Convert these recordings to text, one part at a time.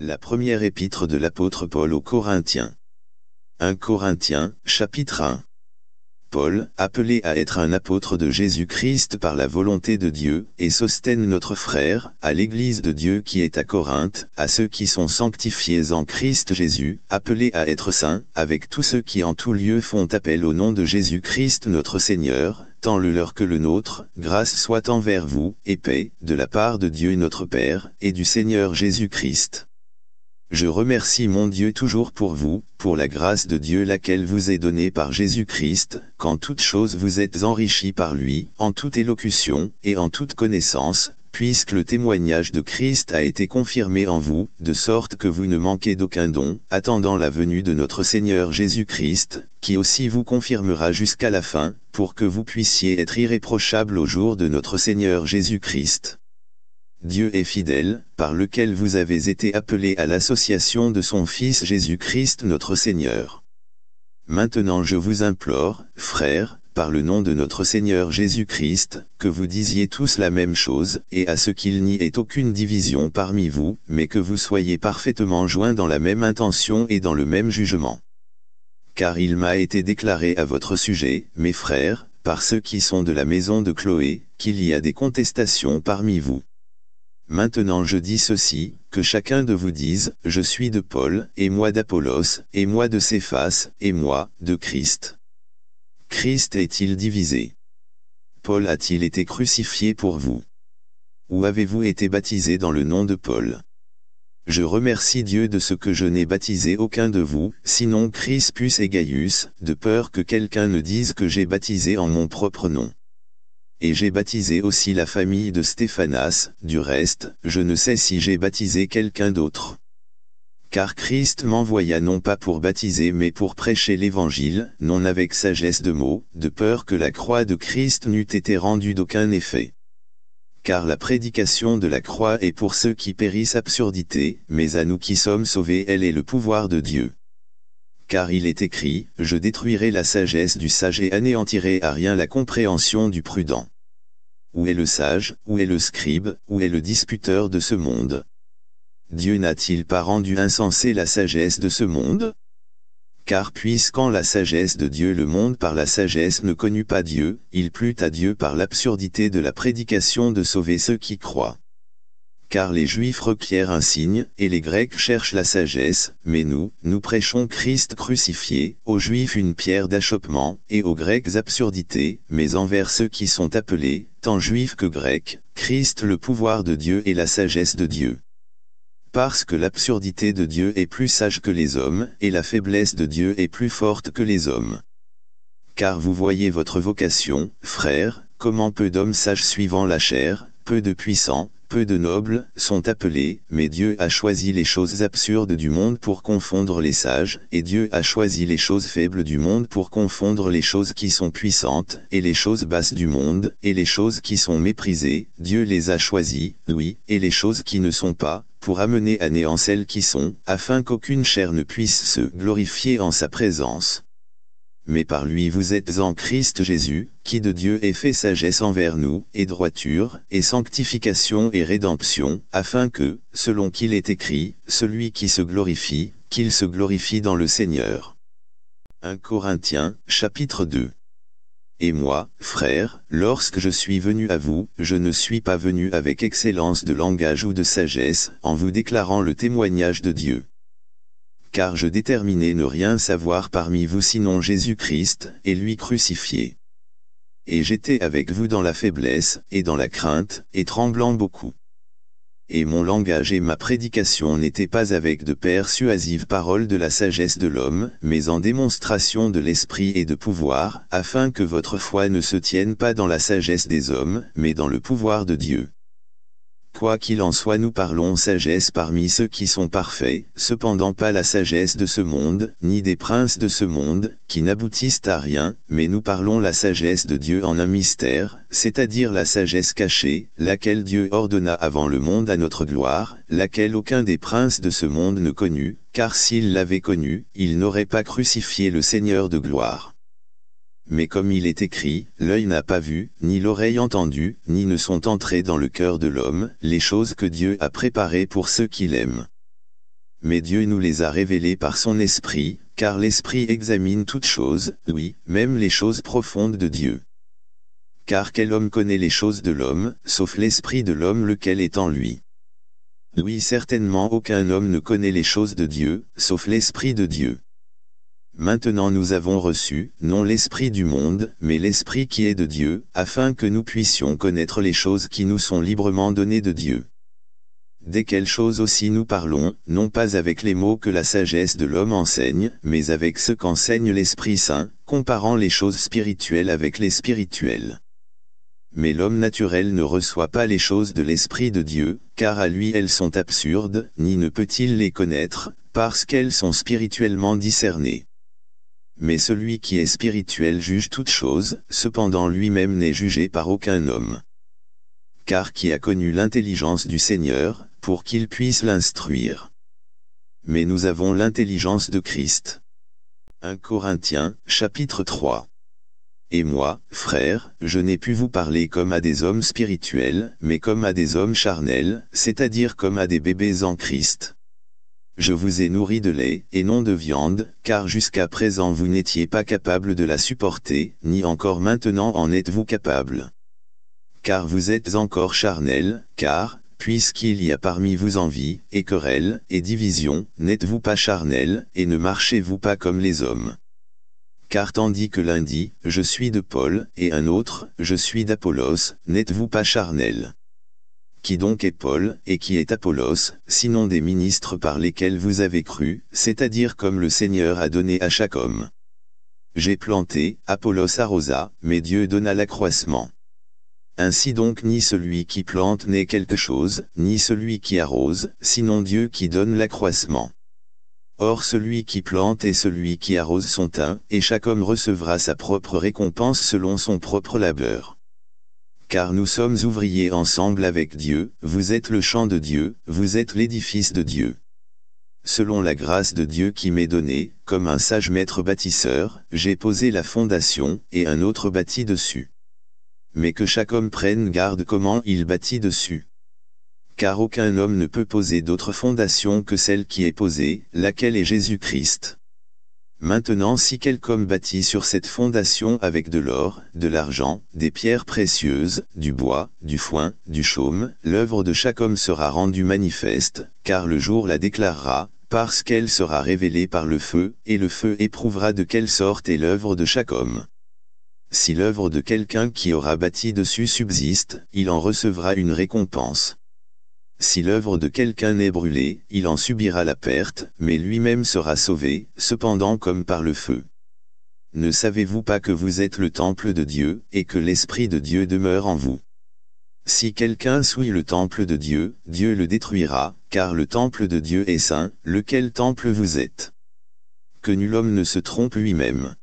La première épître de l'apôtre Paul aux Corinthiens. 1 Corinthiens, chapitre 1. Paul, appelé à être un apôtre de Jésus-Christ par la volonté de Dieu, et Sostène notre frère, à l'Église de Dieu qui est à Corinthe, à ceux qui sont sanctifiés en Christ Jésus, appelés à être saints, avec tous ceux qui en tout lieu font appel au nom de Jésus-Christ notre Seigneur, tant le leur que le nôtre, grâce soit envers vous, et paix, de la part de Dieu notre Père, et du Seigneur Jésus-Christ. Je remercie mon Dieu toujours pour vous, pour la grâce de Dieu laquelle vous est donnée par Jésus-Christ, quand toutes choses vous êtes enrichis par lui, en toute élocution, et en toute connaissance, puisque le témoignage de Christ a été confirmé en vous, de sorte que vous ne manquez d'aucun don, attendant la venue de notre Seigneur Jésus-Christ, qui aussi vous confirmera jusqu'à la fin, pour que vous puissiez être irréprochable au jour de notre Seigneur Jésus-Christ. Dieu est fidèle, par lequel vous avez été appelés à l'association de son Fils Jésus-Christ notre Seigneur. Maintenant je vous implore, frères, par le nom de notre Seigneur Jésus-Christ, que vous disiez tous la même chose, et à ce qu'il n'y ait aucune division parmi vous, mais que vous soyez parfaitement joints dans la même intention et dans le même jugement. Car il m'a été déclaré à votre sujet, mes frères, par ceux qui sont de la maison de Chloé, qu'il y a des contestations parmi vous. Maintenant je dis ceci, que chacun de vous dise, je suis de Paul, et moi d'Apollos, et moi de Céphas, et moi, de Christ. Christ est-il divisé Paul a-t-il été crucifié pour vous Ou avez-vous été baptisé dans le nom de Paul Je remercie Dieu de ce que je n'ai baptisé aucun de vous, sinon Crispus et Gaius, de peur que quelqu'un ne dise que j'ai baptisé en mon propre nom et j'ai baptisé aussi la famille de Stéphanas, du reste, je ne sais si j'ai baptisé quelqu'un d'autre. Car Christ m'envoya non pas pour baptiser mais pour prêcher l'évangile, non avec sagesse de mots, de peur que la croix de Christ n'eût été rendue d'aucun effet. Car la prédication de la croix est pour ceux qui périssent absurdité, mais à nous qui sommes sauvés elle est le pouvoir de Dieu car il est écrit, « Je détruirai la sagesse du sage et anéantirai à rien la compréhension du prudent. » Où est le sage, où est le scribe, où est le disputeur de ce monde Dieu n'a-t-il pas rendu insensée la sagesse de ce monde Car puisqu'en la sagesse de Dieu le monde par la sagesse ne connut pas Dieu, il plut à Dieu par l'absurdité de la prédication de sauver ceux qui croient car les Juifs requièrent un signe, et les Grecs cherchent la sagesse, mais nous, nous prêchons Christ crucifié, aux Juifs une pierre d'achoppement, et aux Grecs absurdité, mais envers ceux qui sont appelés, tant Juifs que Grecs, Christ le pouvoir de Dieu et la sagesse de Dieu. Parce que l'absurdité de Dieu est plus sage que les hommes, et la faiblesse de Dieu est plus forte que les hommes. Car vous voyez votre vocation, frères, comment peu d'hommes sages suivant la chair, peu de puissants, peu de nobles sont appelés, mais Dieu a choisi les choses absurdes du monde pour confondre les sages, et Dieu a choisi les choses faibles du monde pour confondre les choses qui sont puissantes, et les choses basses du monde, et les choses qui sont méprisées, Dieu les a choisis, oui, et les choses qui ne sont pas, pour amener à néant celles qui sont, afin qu'aucune chair ne puisse se glorifier en sa présence mais par lui vous êtes en Christ Jésus, qui de Dieu est fait sagesse envers nous, et droiture, et sanctification et rédemption, afin que, selon qu'il est écrit, celui qui se glorifie, qu'il se glorifie dans le Seigneur. 1 Corinthiens, chapitre 2 et moi, frère, lorsque je suis venu à vous, je ne suis pas venu avec excellence de langage ou de sagesse, en vous déclarant le témoignage de Dieu car je déterminai ne rien savoir parmi vous sinon Jésus-Christ, et lui crucifié. Et j'étais avec vous dans la faiblesse, et dans la crainte, et tremblant beaucoup. Et mon langage et ma prédication n'étaient pas avec de persuasives paroles de la sagesse de l'homme, mais en démonstration de l'esprit et de pouvoir, afin que votre foi ne se tienne pas dans la sagesse des hommes, mais dans le pouvoir de Dieu. Quoi qu'il en soit nous parlons sagesse parmi ceux qui sont parfaits, cependant pas la sagesse de ce monde, ni des princes de ce monde, qui n'aboutissent à rien, mais nous parlons la sagesse de Dieu en un mystère, c'est-à-dire la sagesse cachée, laquelle Dieu ordonna avant le monde à notre gloire, laquelle aucun des princes de ce monde ne connut, car s'il l'avait connue, il n'aurait pas crucifié le Seigneur de gloire mais comme il est écrit, l'œil n'a pas vu, ni l'oreille entendu, ni ne sont entrées dans le cœur de l'homme, les choses que Dieu a préparées pour ceux qu'il l'aiment. Mais Dieu nous les a révélées par son esprit, car l'esprit examine toutes choses, oui, même les choses profondes de Dieu. Car quel homme connaît les choses de l'homme, sauf l'esprit de l'homme lequel est en lui Oui certainement aucun homme ne connaît les choses de Dieu, sauf l'esprit de Dieu. Maintenant nous avons reçu, non l'esprit du monde, mais l'esprit qui est de Dieu, afin que nous puissions connaître les choses qui nous sont librement données de Dieu. quelles choses aussi nous parlons, non pas avec les mots que la sagesse de l'homme enseigne, mais avec ce qu'enseigne l'Esprit Saint, comparant les choses spirituelles avec les spirituelles. Mais l'homme naturel ne reçoit pas les choses de l'Esprit de Dieu, car à lui elles sont absurdes, ni ne peut-il les connaître, parce qu'elles sont spirituellement discernées. Mais celui qui est spirituel juge toutes choses, cependant lui-même n'est jugé par aucun homme. Car qui a connu l'intelligence du Seigneur, pour qu'il puisse l'instruire Mais nous avons l'intelligence de Christ. 1 Corinthiens, chapitre 3 Et moi, frère, je n'ai pu vous parler comme à des hommes spirituels, mais comme à des hommes charnels, c'est-à-dire comme à des bébés en Christ je vous ai nourri de lait, et non de viande, car jusqu'à présent vous n'étiez pas capable de la supporter, ni encore maintenant en êtes-vous capable. Car vous êtes encore charnel, car, puisqu'il y a parmi vous envie, et querelle, et division, n'êtes-vous pas charnel, et ne marchez-vous pas comme les hommes. Car tandis que l'un dit, je suis de Paul, et un autre, je suis d'Apollos, n'êtes-vous pas charnel qui donc est Paul, et qui est Apollos, sinon des ministres par lesquels vous avez cru, c'est-à-dire comme le Seigneur a donné à chaque homme. J'ai planté, Apollos arrosa, mais Dieu donna l'accroissement. Ainsi donc ni celui qui plante n'est quelque chose, ni celui qui arrose, sinon Dieu qui donne l'accroissement. Or celui qui plante et celui qui arrose sont un, et chaque homme recevra sa propre récompense selon son propre labeur car nous sommes ouvriers ensemble avec Dieu, vous êtes le champ de Dieu, vous êtes l'édifice de Dieu. Selon la grâce de Dieu qui m'est donnée, comme un sage maître bâtisseur, j'ai posé la fondation, et un autre bâtit dessus. Mais que chaque homme prenne garde comment il bâtit dessus car aucun homme ne peut poser d'autre fondation que celle qui est posée, laquelle est Jésus-Christ. Maintenant si quelqu'un bâtit sur cette fondation avec de l'or, de l'argent, des pierres précieuses, du bois, du foin, du chaume, l'œuvre de chaque homme sera rendue manifeste, car le jour la déclarera, parce qu'elle sera révélée par le feu, et le feu éprouvera de quelle sorte est l'œuvre de chaque homme. Si l'œuvre de quelqu'un qui aura bâti dessus subsiste, il en recevra une récompense. Si l'œuvre de quelqu'un est brûlée, il en subira la perte, mais lui-même sera sauvé, cependant comme par le feu. Ne savez-vous pas que vous êtes le temple de Dieu, et que l'Esprit de Dieu demeure en vous Si quelqu'un souille le temple de Dieu, Dieu le détruira, car le temple de Dieu est saint, lequel temple vous êtes. Que nul homme ne se trompe lui-même.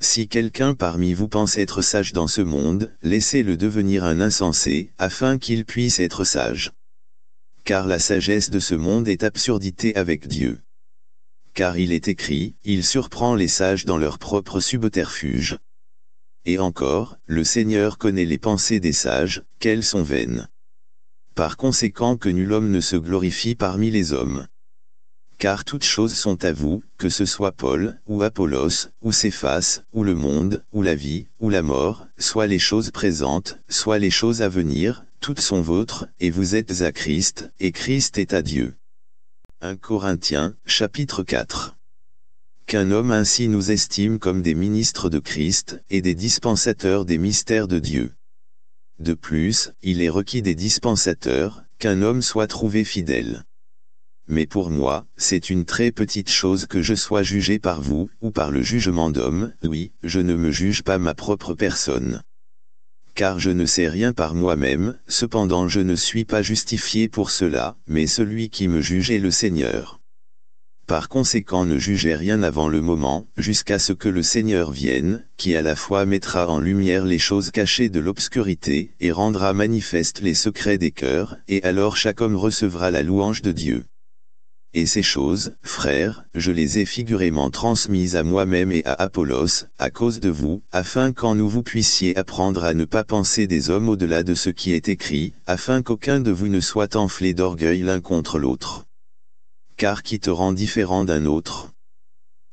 Si quelqu'un parmi vous pense être sage dans ce monde, laissez-le devenir un insensé, afin qu'il puisse être sage car la sagesse de ce monde est absurdité avec Dieu. Car il est écrit, il surprend les sages dans leur propre subterfuge. Et encore, le Seigneur connaît les pensées des sages, qu'elles sont vaines. Par conséquent que nul homme ne se glorifie parmi les hommes. Car toutes choses sont à vous, que ce soit Paul, ou Apollos, ou Céphas, ou le monde, ou la vie, ou la mort, soit les choses présentes, soit les choses à venir, toutes sont vôtres, et vous êtes à Christ, et Christ est à Dieu. 1 Corinthiens, chapitre 4 Qu'un homme ainsi nous estime comme des ministres de Christ, et des dispensateurs des mystères de Dieu. De plus, il est requis des dispensateurs, qu'un homme soit trouvé fidèle. Mais pour moi, c'est une très petite chose que je sois jugé par vous, ou par le jugement d'homme, oui, je ne me juge pas ma propre personne car je ne sais rien par moi-même, cependant je ne suis pas justifié pour cela, mais celui qui me juge est le Seigneur. Par conséquent ne jugez rien avant le moment, jusqu'à ce que le Seigneur vienne, qui à la fois mettra en lumière les choses cachées de l'obscurité, et rendra manifestes les secrets des cœurs, et alors chaque homme recevra la louange de Dieu. Et ces choses, frères, je les ai figurément transmises à moi-même et à Apollos, à cause de vous, afin qu'en nous vous puissiez apprendre à ne pas penser des hommes au-delà de ce qui est écrit, afin qu'aucun de vous ne soit enflé d'orgueil l'un contre l'autre. Car qui te rend différent d'un autre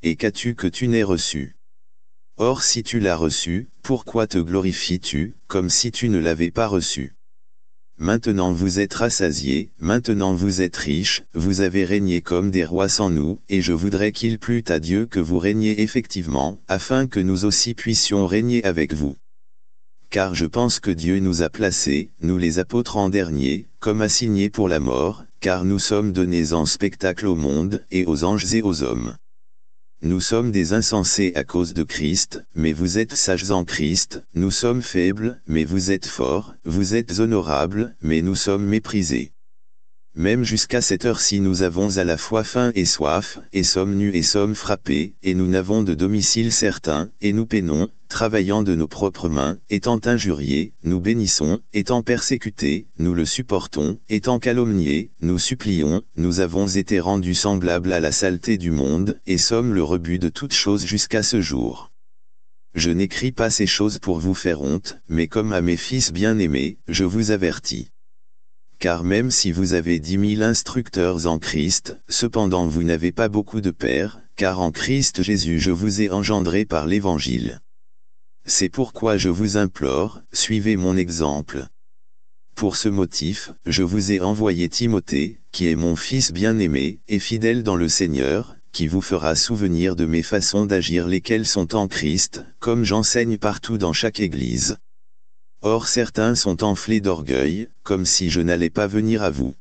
Et qu'as-tu que tu n'aies reçu Or si tu l'as reçu, pourquoi te glorifies-tu, comme si tu ne l'avais pas reçu Maintenant vous êtes rassasiés, maintenant vous êtes riches, vous avez régné comme des rois sans nous, et je voudrais qu'il plût à Dieu que vous régniez effectivement, afin que nous aussi puissions régner avec vous. Car je pense que Dieu nous a placés, nous les apôtres en dernier, comme assignés pour la mort, car nous sommes donnés en spectacle au monde, et aux anges et aux hommes. Nous sommes des insensés à cause de Christ, mais vous êtes sages en Christ, nous sommes faibles, mais vous êtes forts, vous êtes honorables, mais nous sommes méprisés. Même jusqu'à cette heure-ci nous avons à la fois faim et soif, et sommes nus et sommes frappés, et nous n'avons de domicile certain, et nous peinons, travaillant de nos propres mains, étant injuriés, nous bénissons, étant persécutés, nous le supportons, étant calomniés, nous supplions, nous avons été rendus semblables à la saleté du monde, et sommes le rebut de toutes choses jusqu'à ce jour. Je n'écris pas ces choses pour vous faire honte, mais comme à mes fils bien-aimés, je vous avertis. Car même si vous avez dix mille instructeurs en Christ, cependant vous n'avez pas beaucoup de pères, car en Christ Jésus je vous ai engendré par l'Évangile. C'est pourquoi je vous implore, suivez mon exemple. Pour ce motif, je vous ai envoyé Timothée, qui est mon fils bien-aimé, et fidèle dans le Seigneur, qui vous fera souvenir de mes façons d'agir lesquelles sont en Christ, comme j'enseigne partout dans chaque église. Or certains sont enflés d'orgueil, comme si je n'allais pas venir à vous.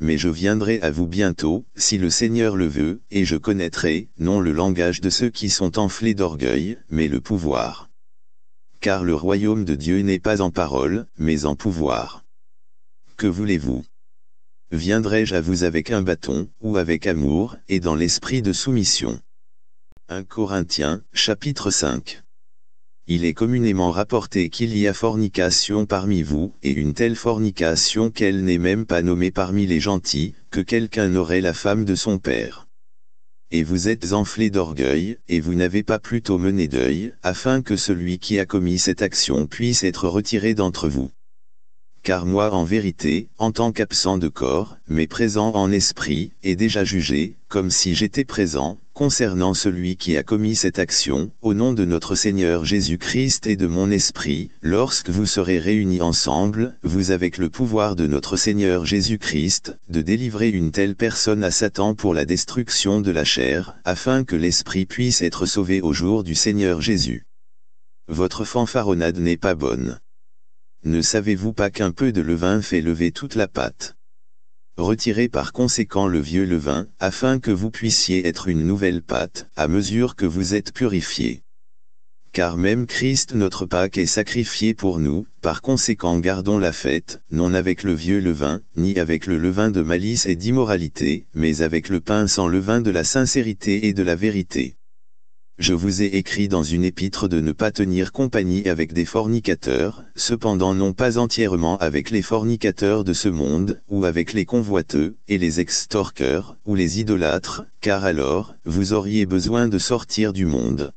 Mais je viendrai à vous bientôt, si le Seigneur le veut, et je connaîtrai, non le langage de ceux qui sont enflés d'orgueil, mais le pouvoir. Car le royaume de Dieu n'est pas en parole, mais en pouvoir. Que voulez-vous Viendrai-je à vous avec un bâton, ou avec amour, et dans l'esprit de soumission 1 Corinthiens, chapitre 5 il est communément rapporté qu'il y a fornication parmi vous, et une telle fornication qu'elle n'est même pas nommée parmi les gentils, que quelqu'un aurait la femme de son père. Et vous êtes enflés d'orgueil, et vous n'avez pas plutôt mené deuil, afin que celui qui a commis cette action puisse être retiré d'entre vous car moi en vérité, en tant qu'absent de corps, mais présent en esprit, et déjà jugé, comme si j'étais présent, concernant celui qui a commis cette action, au nom de notre Seigneur Jésus-Christ et de mon esprit, lorsque vous serez réunis ensemble, vous avec le pouvoir de notre Seigneur Jésus-Christ, de délivrer une telle personne à Satan pour la destruction de la chair, afin que l'esprit puisse être sauvé au jour du Seigneur Jésus. Votre fanfaronnade n'est pas bonne. Ne savez-vous pas qu'un peu de levain fait lever toute la pâte Retirez par conséquent le vieux levain, afin que vous puissiez être une nouvelle pâte, à mesure que vous êtes purifiés. Car même Christ notre Pâque est sacrifié pour nous, par conséquent gardons la fête, non avec le vieux levain, ni avec le levain de malice et d'immoralité, mais avec le pain sans levain de la sincérité et de la vérité. Je vous ai écrit dans une épître de ne pas tenir compagnie avec des fornicateurs, cependant non pas entièrement avec les fornicateurs de ce monde, ou avec les convoiteux, et les extorqueurs, ou les idolâtres, car alors, vous auriez besoin de sortir du monde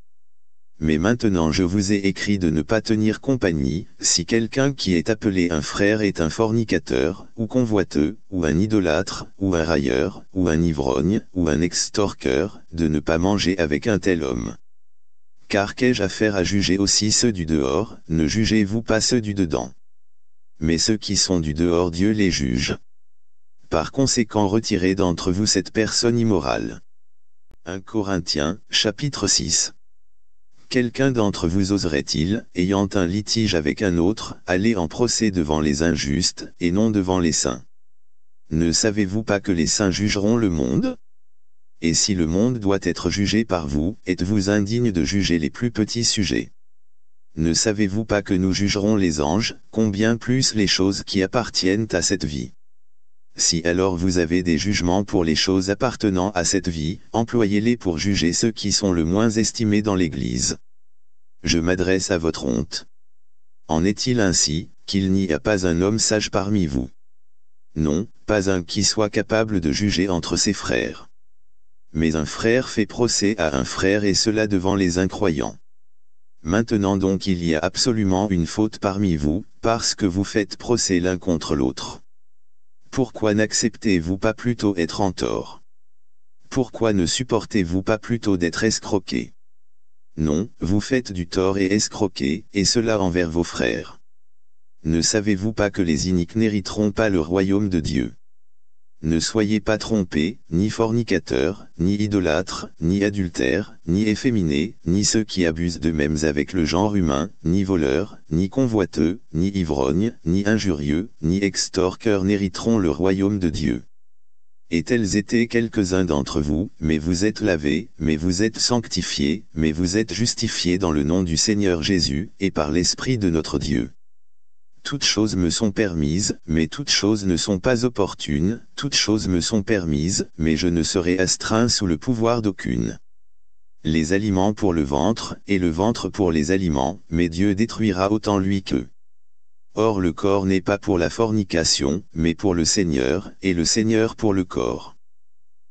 mais maintenant je vous ai écrit de ne pas tenir compagnie, si quelqu'un qui est appelé un frère est un fornicateur, ou convoiteux, ou un idolâtre, ou un railleur, ou un ivrogne, ou un extorqueur, de ne pas manger avec un tel homme. Car qu'ai-je faire à juger aussi ceux du dehors, ne jugez-vous pas ceux du dedans. Mais ceux qui sont du dehors Dieu les juge. Par conséquent retirez d'entre vous cette personne immorale. 1 Corinthiens, chapitre 6 Quelqu'un d'entre vous oserait-il, ayant un litige avec un autre, aller en procès devant les injustes, et non devant les saints Ne savez-vous pas que les saints jugeront le monde Et si le monde doit être jugé par vous, êtes-vous indigne de juger les plus petits sujets Ne savez-vous pas que nous jugerons les anges, combien plus les choses qui appartiennent à cette vie si alors vous avez des jugements pour les choses appartenant à cette vie, employez-les pour juger ceux qui sont le moins estimés dans l'Église. Je m'adresse à votre honte. En est-il ainsi, qu'il n'y a pas un homme sage parmi vous Non, pas un qui soit capable de juger entre ses frères. Mais un frère fait procès à un frère et cela devant les incroyants. Maintenant donc il y a absolument une faute parmi vous, parce que vous faites procès l'un contre l'autre. Pourquoi n'acceptez-vous pas plutôt être en tort Pourquoi ne supportez-vous pas plutôt d'être escroqué Non, vous faites du tort et escroqué, et cela envers vos frères. Ne savez-vous pas que les iniques n'hériteront pas le royaume de Dieu ne soyez pas trompés, ni fornicateurs, ni idolâtres, ni adultères, ni efféminés, ni ceux qui abusent d'eux-mêmes avec le genre humain, ni voleurs, ni convoiteux, ni ivrognes, ni injurieux, ni extorqueurs n'hériteront le royaume de Dieu. Et tels étaient quelques-uns d'entre vous, mais vous êtes lavés, mais vous êtes sanctifiés, mais vous êtes justifiés dans le nom du Seigneur Jésus, et par l'Esprit de notre Dieu toutes choses me sont permises, mais toutes choses ne sont pas opportunes, toutes choses me sont permises, mais je ne serai astreint sous le pouvoir d'aucune. Les aliments pour le ventre, et le ventre pour les aliments, mais Dieu détruira autant lui que. Or le corps n'est pas pour la fornication, mais pour le Seigneur, et le Seigneur pour le corps.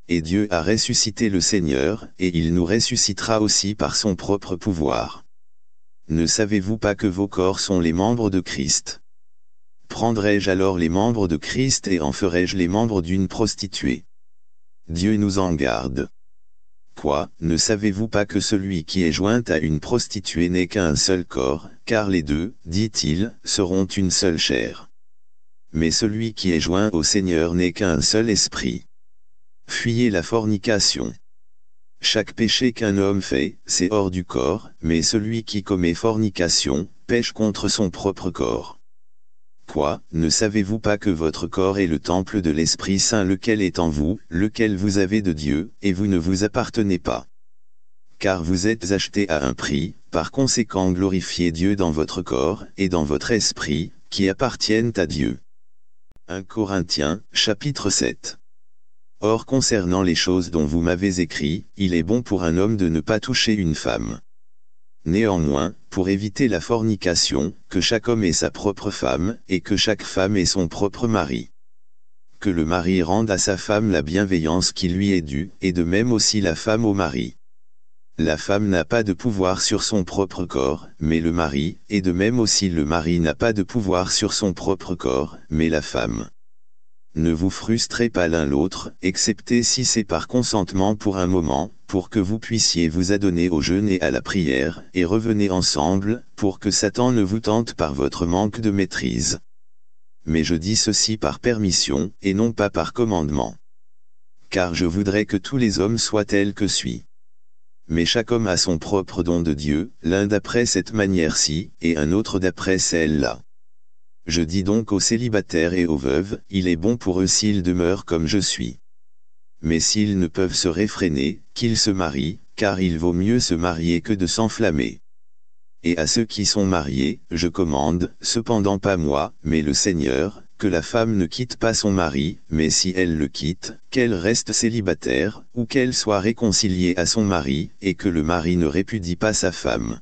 Et Dieu a ressuscité le Seigneur, et il nous ressuscitera aussi par son propre pouvoir. Ne savez-vous pas que vos corps sont les membres de Christ Prendrai-je alors les membres de Christ et en ferai-je les membres d'une prostituée Dieu nous en garde. Quoi, ne savez-vous pas que celui qui est joint à une prostituée n'est qu'un seul corps, car les deux, dit-il, seront une seule chair. Mais celui qui est joint au Seigneur n'est qu'un seul esprit. Fuyez la fornication. Chaque péché qu'un homme fait, c'est hors du corps, mais celui qui commet fornication, pêche contre son propre corps. Quoi, ne savez-vous pas que votre corps est le temple de l'Esprit Saint lequel est en vous, lequel vous avez de Dieu, et vous ne vous appartenez pas Car vous êtes achetés à un prix, par conséquent glorifiez Dieu dans votre corps et dans votre esprit, qui appartiennent à Dieu. 1 Corinthiens, chapitre 7 Or concernant les choses dont vous m'avez écrit, il est bon pour un homme de ne pas toucher une femme. Néanmoins, pour éviter la fornication, que chaque homme ait sa propre femme, et que chaque femme ait son propre mari. Que le mari rende à sa femme la bienveillance qui lui est due, et de même aussi la femme au mari. La femme n'a pas de pouvoir sur son propre corps, mais le mari, et de même aussi le mari n'a pas de pouvoir sur son propre corps, mais la femme. Ne vous frustrez pas l'un l'autre, excepté si c'est par consentement pour un moment, pour que vous puissiez vous adonner au jeûne et à la prière, et revenez ensemble, pour que Satan ne vous tente par votre manque de maîtrise. Mais je dis ceci par permission, et non pas par commandement. Car je voudrais que tous les hommes soient tels que suis. Mais chaque homme a son propre don de Dieu, l'un d'après cette manière-ci, et un autre d'après celle-là. Je dis donc aux célibataires et aux veuves, il est bon pour eux s'ils demeurent comme je suis mais s'ils ne peuvent se réfréner, qu'ils se marient, car il vaut mieux se marier que de s'enflammer. Et à ceux qui sont mariés, je commande, cependant pas moi, mais le Seigneur, que la femme ne quitte pas son mari, mais si elle le quitte, qu'elle reste célibataire, ou qu'elle soit réconciliée à son mari, et que le mari ne répudie pas sa femme.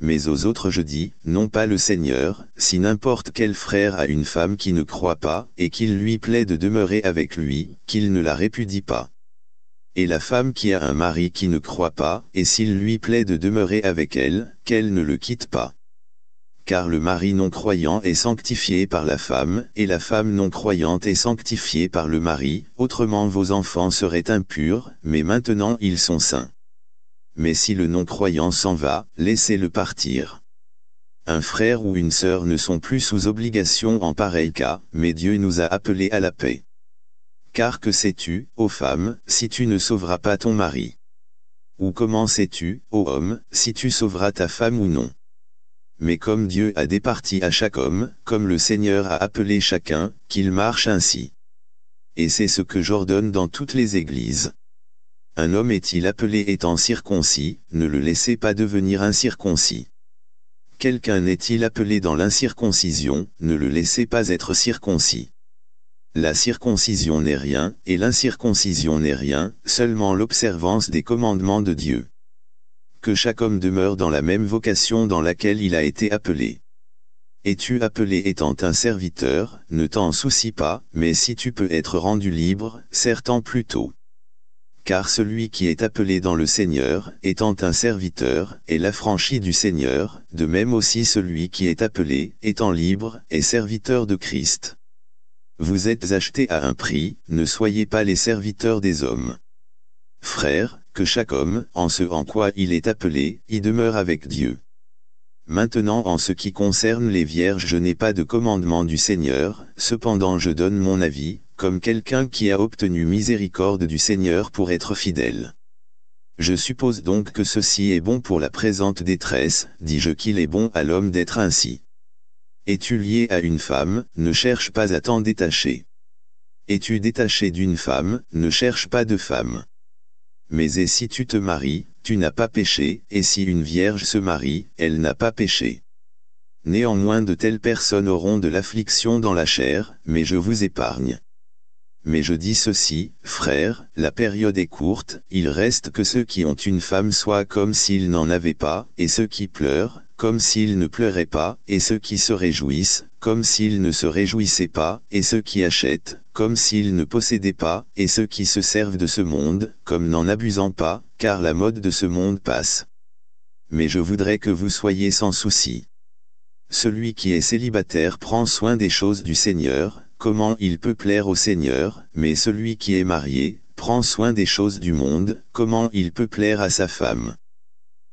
Mais aux autres je dis, non pas le Seigneur, si n'importe quel frère a une femme qui ne croit pas, et qu'il lui plaît de demeurer avec lui, qu'il ne la répudie pas. Et la femme qui a un mari qui ne croit pas, et s'il lui plaît de demeurer avec elle, qu'elle ne le quitte pas. Car le mari non-croyant est sanctifié par la femme, et la femme non-croyante est sanctifiée par le mari, autrement vos enfants seraient impurs, mais maintenant ils sont saints mais si le non-croyant s'en va, laissez-le partir. Un frère ou une sœur ne sont plus sous obligation en pareil cas, mais Dieu nous a appelés à la paix. Car que sais-tu, ô femme, si tu ne sauveras pas ton mari Ou comment sais-tu, ô homme, si tu sauveras ta femme ou non Mais comme Dieu a départi à chaque homme, comme le Seigneur a appelé chacun, qu'il marche ainsi. Et c'est ce que j'ordonne dans toutes les églises. Un homme est-il appelé étant circoncis, ne le laissez pas devenir incirconcis. Quelqu'un est-il appelé dans l'incirconcision, ne le laissez pas être circoncis. La circoncision n'est rien, et l'incirconcision n'est rien, seulement l'observance des commandements de Dieu. Que chaque homme demeure dans la même vocation dans laquelle il a été appelé. Es-tu appelé étant un serviteur, ne t'en soucie pas, mais si tu peux être rendu libre, sert-en plus tôt car celui qui est appelé dans le Seigneur, étant un serviteur, est l'affranchi du Seigneur, de même aussi celui qui est appelé, étant libre, est serviteur de Christ. Vous êtes achetés à un prix, ne soyez pas les serviteurs des hommes. Frères, que chaque homme, en ce en quoi il est appelé, y demeure avec Dieu. Maintenant en ce qui concerne les vierges je n'ai pas de commandement du Seigneur, cependant je donne mon avis, comme quelqu'un qui a obtenu miséricorde du Seigneur pour être fidèle. Je suppose donc que ceci est bon pour la présente détresse, dis-je qu'il est bon à l'homme d'être ainsi. Es-tu lié à une femme, ne cherche pas à t'en détacher. Es-tu détaché d'une femme, ne cherche pas de femme. Mais et si tu te maries, tu n'as pas péché, et si une vierge se marie, elle n'a pas péché. Néanmoins de telles personnes auront de l'affliction dans la chair, mais je vous épargne mais je dis ceci, frère, la période est courte, il reste que ceux qui ont une femme soient comme s'ils n'en avaient pas, et ceux qui pleurent, comme s'ils ne pleuraient pas, et ceux qui se réjouissent, comme s'ils ne se réjouissaient pas, et ceux qui achètent, comme s'ils ne possédaient pas, et ceux qui se servent de ce monde, comme n'en abusant pas, car la mode de ce monde passe. Mais je voudrais que vous soyez sans souci. Celui qui est célibataire prend soin des choses du Seigneur, Comment il peut plaire au Seigneur, mais celui qui est marié, prend soin des choses du monde, comment il peut plaire à sa femme.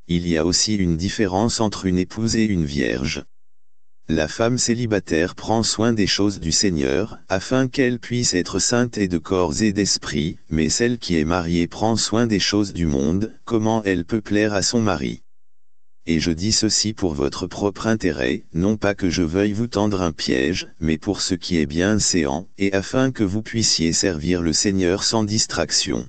Il y a aussi une différence entre une épouse et une vierge. La femme célibataire prend soin des choses du Seigneur, afin qu'elle puisse être sainte et de corps et d'esprit, mais celle qui est mariée prend soin des choses du monde, comment elle peut plaire à son mari et je dis ceci pour votre propre intérêt, non pas que je veuille vous tendre un piège, mais pour ce qui est bien séant, et afin que vous puissiez servir le Seigneur sans distraction.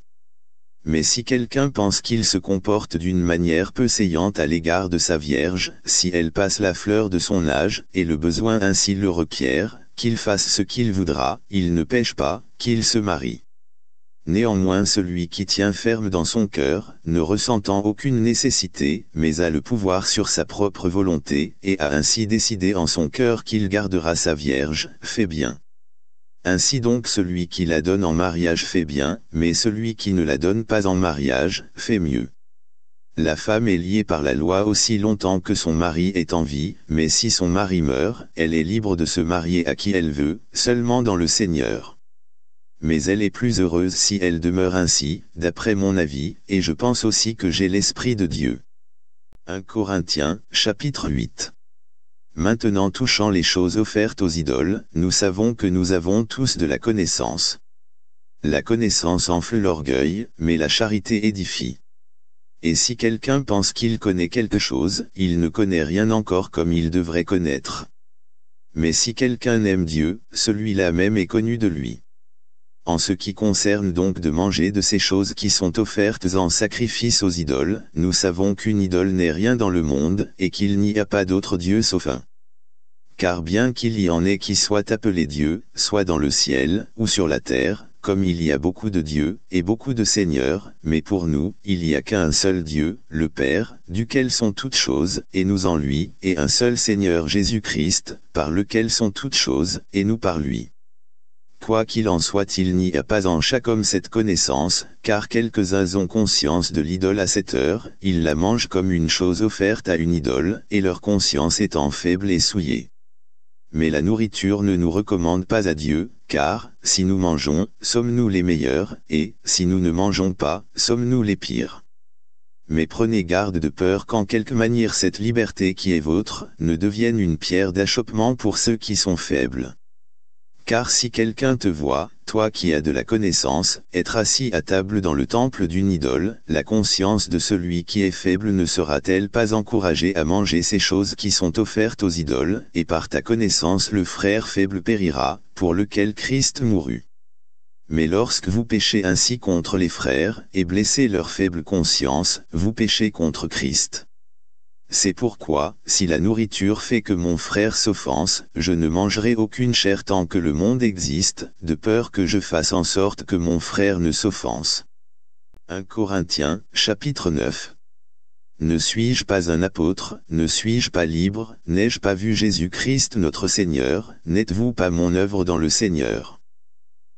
Mais si quelqu'un pense qu'il se comporte d'une manière peu séante à l'égard de sa Vierge, si elle passe la fleur de son âge, et le besoin ainsi le requiert, qu'il fasse ce qu'il voudra, il ne pêche pas, qu'il se marie. Néanmoins celui qui tient ferme dans son cœur, ne ressentant aucune nécessité, mais a le pouvoir sur sa propre volonté, et a ainsi décidé en son cœur qu'il gardera sa Vierge, fait bien. Ainsi donc celui qui la donne en mariage fait bien, mais celui qui ne la donne pas en mariage, fait mieux. La femme est liée par la loi aussi longtemps que son mari est en vie, mais si son mari meurt, elle est libre de se marier à qui elle veut, seulement dans le Seigneur mais elle est plus heureuse si elle demeure ainsi, d'après mon avis, et je pense aussi que j'ai l'Esprit de Dieu. 1 Corinthiens, chapitre 8 Maintenant touchant les choses offertes aux idoles, nous savons que nous avons tous de la connaissance. La connaissance enfle l'orgueil, mais la charité édifie. Et si quelqu'un pense qu'il connaît quelque chose, il ne connaît rien encore comme il devrait connaître. Mais si quelqu'un aime Dieu, celui-là même est connu de lui. En ce qui concerne donc de manger de ces choses qui sont offertes en sacrifice aux idoles, nous savons qu'une idole n'est rien dans le monde, et qu'il n'y a pas d'autre Dieu sauf un. Car bien qu'il y en ait qui soient appelés Dieu, soit dans le ciel, ou sur la terre, comme il y a beaucoup de dieux, et beaucoup de seigneurs, mais pour nous, il n'y a qu'un seul Dieu, le Père, duquel sont toutes choses, et nous en lui, et un seul Seigneur Jésus-Christ, par lequel sont toutes choses, et nous par lui. Quoi qu'il en soit il n'y a pas en chaque homme cette connaissance, car quelques-uns ont conscience de l'idole à cette heure, ils la mangent comme une chose offerte à une idole, et leur conscience étant faible et souillée. Mais la nourriture ne nous recommande pas à Dieu, car, si nous mangeons, sommes-nous les meilleurs, et, si nous ne mangeons pas, sommes-nous les pires. Mais prenez garde de peur qu'en quelque manière cette liberté qui est vôtre, ne devienne une pierre d'achoppement pour ceux qui sont faibles. Car si quelqu'un te voit, toi qui as de la connaissance, être assis à table dans le temple d'une idole, la conscience de celui qui est faible ne sera-t-elle pas encouragée à manger ces choses qui sont offertes aux idoles, et par ta connaissance le frère faible périra, pour lequel Christ mourut. Mais lorsque vous péchez ainsi contre les frères, et blessez leur faible conscience, vous péchez contre Christ. C'est pourquoi, si la nourriture fait que mon frère s'offense, je ne mangerai aucune chair tant que le monde existe, de peur que je fasse en sorte que mon frère ne s'offense. 1 Corinthiens, chapitre 9 Ne suis-je pas un apôtre, ne suis-je pas libre, n'ai-je pas vu Jésus-Christ notre Seigneur, n'êtes-vous pas mon œuvre dans le Seigneur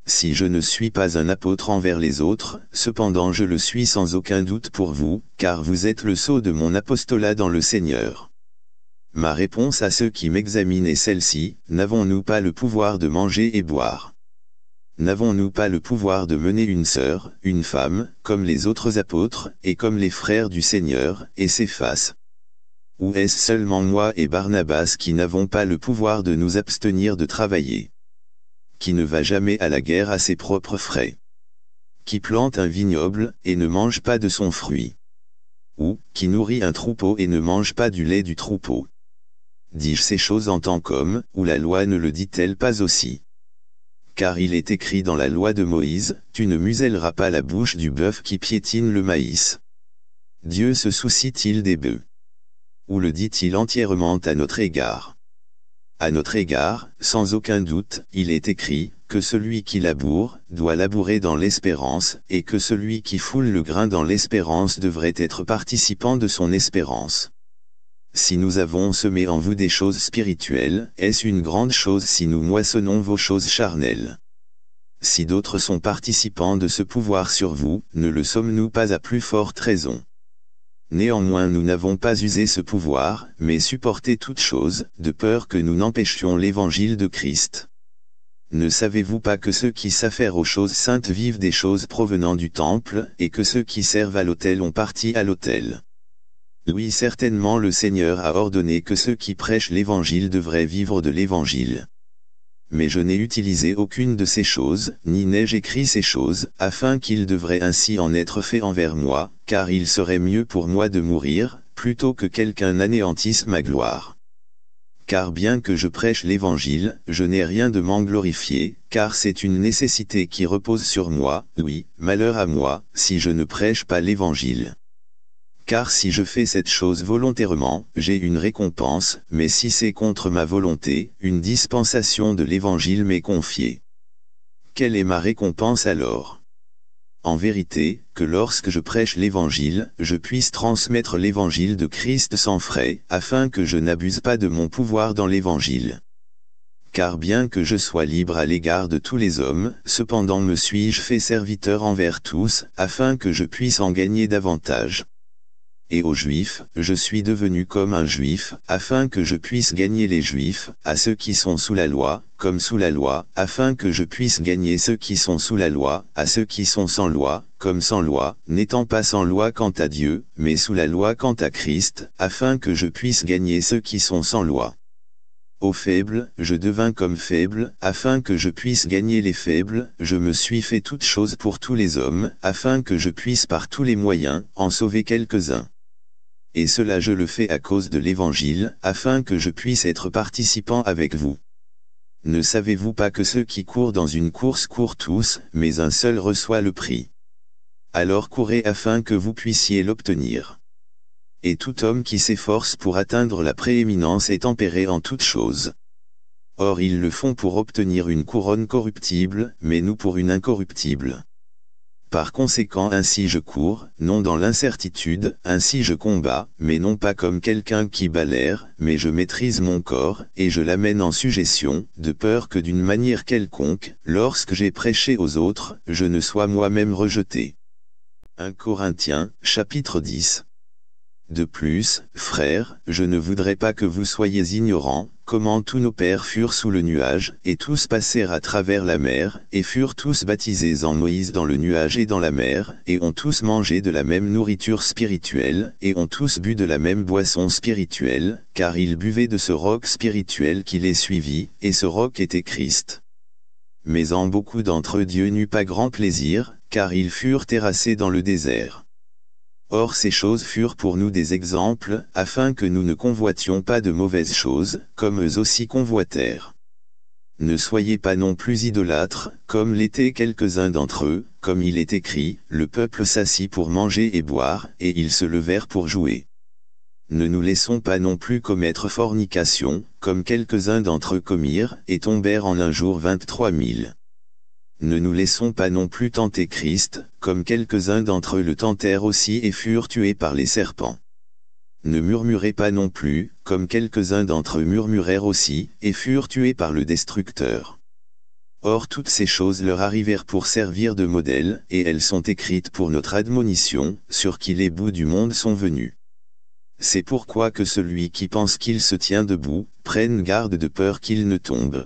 si je ne suis pas un apôtre envers les autres, cependant je le suis sans aucun doute pour vous, car vous êtes le sceau de mon apostolat dans le Seigneur. Ma réponse à ceux qui m'examinent est celle-ci, n'avons-nous pas le pouvoir de manger et boire N'avons-nous pas le pouvoir de mener une sœur, une femme, comme les autres apôtres, et comme les frères du Seigneur, et ses faces Ou est-ce seulement moi et Barnabas qui n'avons pas le pouvoir de nous abstenir de travailler qui ne va jamais à la guerre à ses propres frais. Qui plante un vignoble et ne mange pas de son fruit. Ou, qui nourrit un troupeau et ne mange pas du lait du troupeau. Dis-je ces choses en tant qu'homme, ou la loi ne le dit-elle pas aussi Car il est écrit dans la loi de Moïse, tu ne muselleras pas la bouche du bœuf qui piétine le maïs. Dieu se soucie-t-il des bœufs Ou le dit-il entièrement à notre égard à notre égard, sans aucun doute, il est écrit, que celui qui laboure, doit labourer dans l'espérance, et que celui qui foule le grain dans l'espérance devrait être participant de son espérance. Si nous avons semé en vous des choses spirituelles, est-ce une grande chose si nous moissonnons vos choses charnelles Si d'autres sont participants de ce pouvoir sur vous, ne le sommes-nous pas à plus forte raison Néanmoins nous n'avons pas usé ce pouvoir, mais supporté toute chose, de peur que nous n'empêchions l'évangile de Christ. Ne savez-vous pas que ceux qui s'affairent aux choses saintes vivent des choses provenant du temple, et que ceux qui servent à l'autel ont parti à l'autel Oui certainement le Seigneur a ordonné que ceux qui prêchent l'évangile devraient vivre de l'évangile mais je n'ai utilisé aucune de ces choses, ni n'ai-je écrit ces choses, afin qu'il devrait ainsi en être fait envers moi, car il serait mieux pour moi de mourir, plutôt que quelqu'un anéantisse ma gloire. Car bien que je prêche l'Évangile, je n'ai rien de m'en glorifier, car c'est une nécessité qui repose sur moi, oui, malheur à moi, si je ne prêche pas l'Évangile car si je fais cette chose volontairement, j'ai une récompense, mais si c'est contre ma volonté, une dispensation de l'Évangile m'est confiée. Quelle est ma récompense alors En vérité, que lorsque je prêche l'Évangile, je puisse transmettre l'Évangile de Christ sans frais, afin que je n'abuse pas de mon pouvoir dans l'Évangile car bien que je sois libre à l'égard de tous les hommes, cependant me suis-je fait serviteur envers tous, afin que je puisse en gagner davantage et aux Juifs, je suis devenu comme un Juif, afin que je puisse gagner les Juifs, à ceux qui sont sous la loi, comme sous la loi, afin que je puisse gagner ceux qui sont sous la loi, à ceux qui sont sans loi, comme sans loi, n'étant pas sans loi quant à Dieu, mais sous la loi quant à Christ, afin que je puisse gagner ceux qui sont sans loi. Aux faibles, je devins comme faible, afin que je puisse gagner les faibles, je me suis fait toutes choses pour tous les hommes, afin que je puisse par tous les moyens, en sauver quelques-uns et cela je le fais à cause de l'Évangile, afin que je puisse être participant avec vous. Ne savez-vous pas que ceux qui courent dans une course courent tous, mais un seul reçoit le prix Alors courez afin que vous puissiez l'obtenir. Et tout homme qui s'efforce pour atteindre la prééminence est tempéré en toutes choses. Or ils le font pour obtenir une couronne corruptible, mais nous pour une incorruptible. Par conséquent ainsi je cours, non dans l'incertitude, ainsi je combats, mais non pas comme quelqu'un qui balère, mais je maîtrise mon corps, et je l'amène en suggestion, de peur que d'une manière quelconque, lorsque j'ai prêché aux autres, je ne sois moi-même rejeté. 1 Corinthiens, chapitre 10 De plus, frères, je ne voudrais pas que vous soyez ignorants, comment tous nos pères furent sous le nuage, et tous passèrent à travers la mer, et furent tous baptisés en Moïse dans le nuage et dans la mer, et ont tous mangé de la même nourriture spirituelle, et ont tous bu de la même boisson spirituelle, car ils buvaient de ce roc spirituel qui les suivit, et ce roc était Christ. Mais en beaucoup d'entre eux Dieu n'eut pas grand plaisir, car ils furent terrassés dans le désert. Or ces choses furent pour nous des exemples, afin que nous ne convoitions pas de mauvaises choses, comme eux aussi convoitèrent. Ne soyez pas non plus idolâtres, comme l'étaient quelques-uns d'entre eux, comme il est écrit, le peuple s'assit pour manger et boire, et ils se levèrent pour jouer. Ne nous laissons pas non plus commettre fornication, comme quelques-uns d'entre eux commirent, et tombèrent en un jour vingt-trois mille. Ne nous laissons pas non plus tenter Christ, comme quelques-uns d'entre eux le tentèrent aussi et furent tués par les serpents. Ne murmurez pas non plus, comme quelques-uns d'entre eux murmurèrent aussi, et furent tués par le destructeur. Or toutes ces choses leur arrivèrent pour servir de modèle, et elles sont écrites pour notre admonition, sur qui les bouts du monde sont venus. C'est pourquoi que celui qui pense qu'il se tient debout, prenne garde de peur qu'il ne tombe.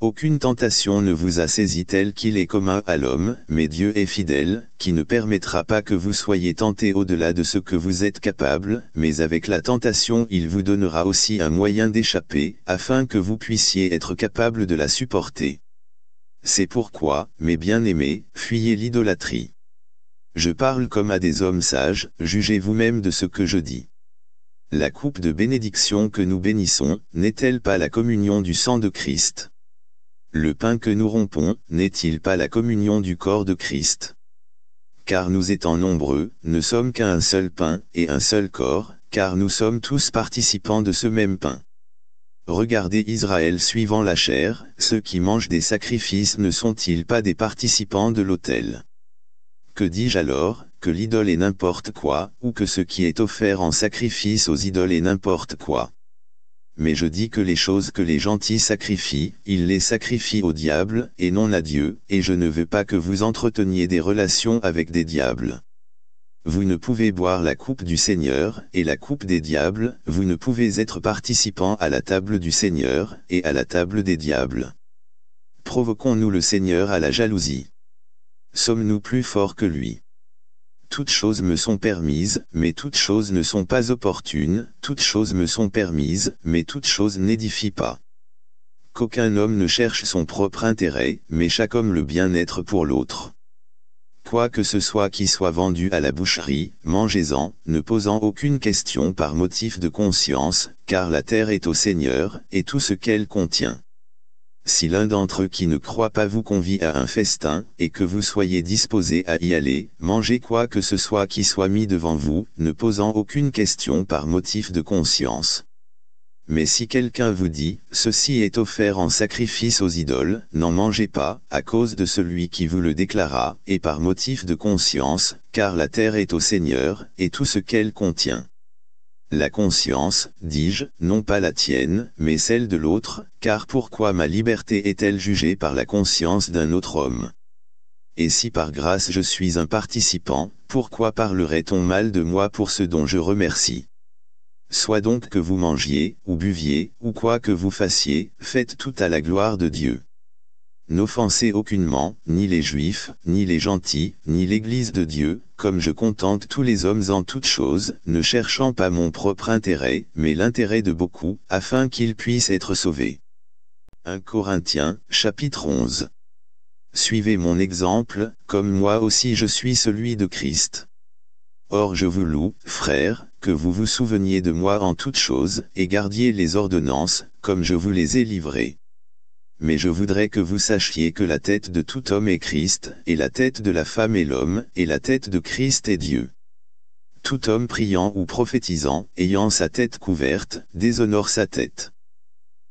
Aucune tentation ne vous a saisi telle qu'il est commun à l'homme, mais Dieu est fidèle, qui ne permettra pas que vous soyez tenté au-delà de ce que vous êtes capable, mais avec la tentation il vous donnera aussi un moyen d'échapper, afin que vous puissiez être capable de la supporter. C'est pourquoi, mes bien-aimés, fuyez l'idolâtrie. Je parle comme à des hommes sages, jugez vous-même de ce que je dis. La coupe de bénédiction que nous bénissons, n'est-elle pas la communion du sang de Christ le pain que nous rompons, n'est-il pas la communion du corps de Christ Car nous étant nombreux, ne sommes qu'un seul pain, et un seul corps, car nous sommes tous participants de ce même pain. Regardez Israël suivant la chair, ceux qui mangent des sacrifices ne sont-ils pas des participants de l'autel Que dis-je alors, que l'idole est n'importe quoi, ou que ce qui est offert en sacrifice aux idoles est n'importe quoi mais je dis que les choses que les gentils sacrifient, ils les sacrifient au diable, et non à Dieu, et je ne veux pas que vous entreteniez des relations avec des diables. Vous ne pouvez boire la coupe du Seigneur, et la coupe des diables, vous ne pouvez être participant à la table du Seigneur, et à la table des diables. Provoquons-nous le Seigneur à la jalousie. Sommes-nous plus forts que lui toutes choses me sont permises, mais toutes choses ne sont pas opportunes, toutes choses me sont permises, mais toutes choses n'édifient pas. Qu'aucun homme ne cherche son propre intérêt, mais chaque homme le bien-être pour l'autre. Quoi que ce soit qui soit vendu à la boucherie, mangez-en, ne posant aucune question par motif de conscience, car la terre est au Seigneur, et tout ce qu'elle contient si l'un d'entre eux qui ne croit pas vous convie à un festin, et que vous soyez disposé à y aller, mangez quoi que ce soit qui soit mis devant vous, ne posant aucune question par motif de conscience. Mais si quelqu'un vous dit, ceci est offert en sacrifice aux idoles, n'en mangez pas, à cause de celui qui vous le déclara, et par motif de conscience, car la terre est au Seigneur, et tout ce qu'elle contient. La conscience, dis-je, non pas la tienne, mais celle de l'autre, car pourquoi ma liberté est-elle jugée par la conscience d'un autre homme Et si par grâce je suis un participant, pourquoi parlerait-on mal de moi pour ce dont je remercie Soit donc que vous mangiez, ou buviez, ou quoi que vous fassiez, faites tout à la gloire de Dieu n'offensez aucunement, ni les Juifs, ni les gentils, ni l'Église de Dieu, comme je contente tous les hommes en toutes choses, ne cherchant pas mon propre intérêt, mais l'intérêt de beaucoup, afin qu'ils puissent être sauvés. 1 Corinthiens, chapitre 11 Suivez mon exemple, comme moi aussi je suis celui de Christ. Or je vous loue, frères, que vous vous souveniez de moi en toutes choses, et gardiez les ordonnances, comme je vous les ai livrées mais je voudrais que vous sachiez que la tête de tout homme est Christ, et la tête de la femme est l'homme, et la tête de Christ est Dieu. Tout homme priant ou prophétisant, ayant sa tête couverte, déshonore sa tête.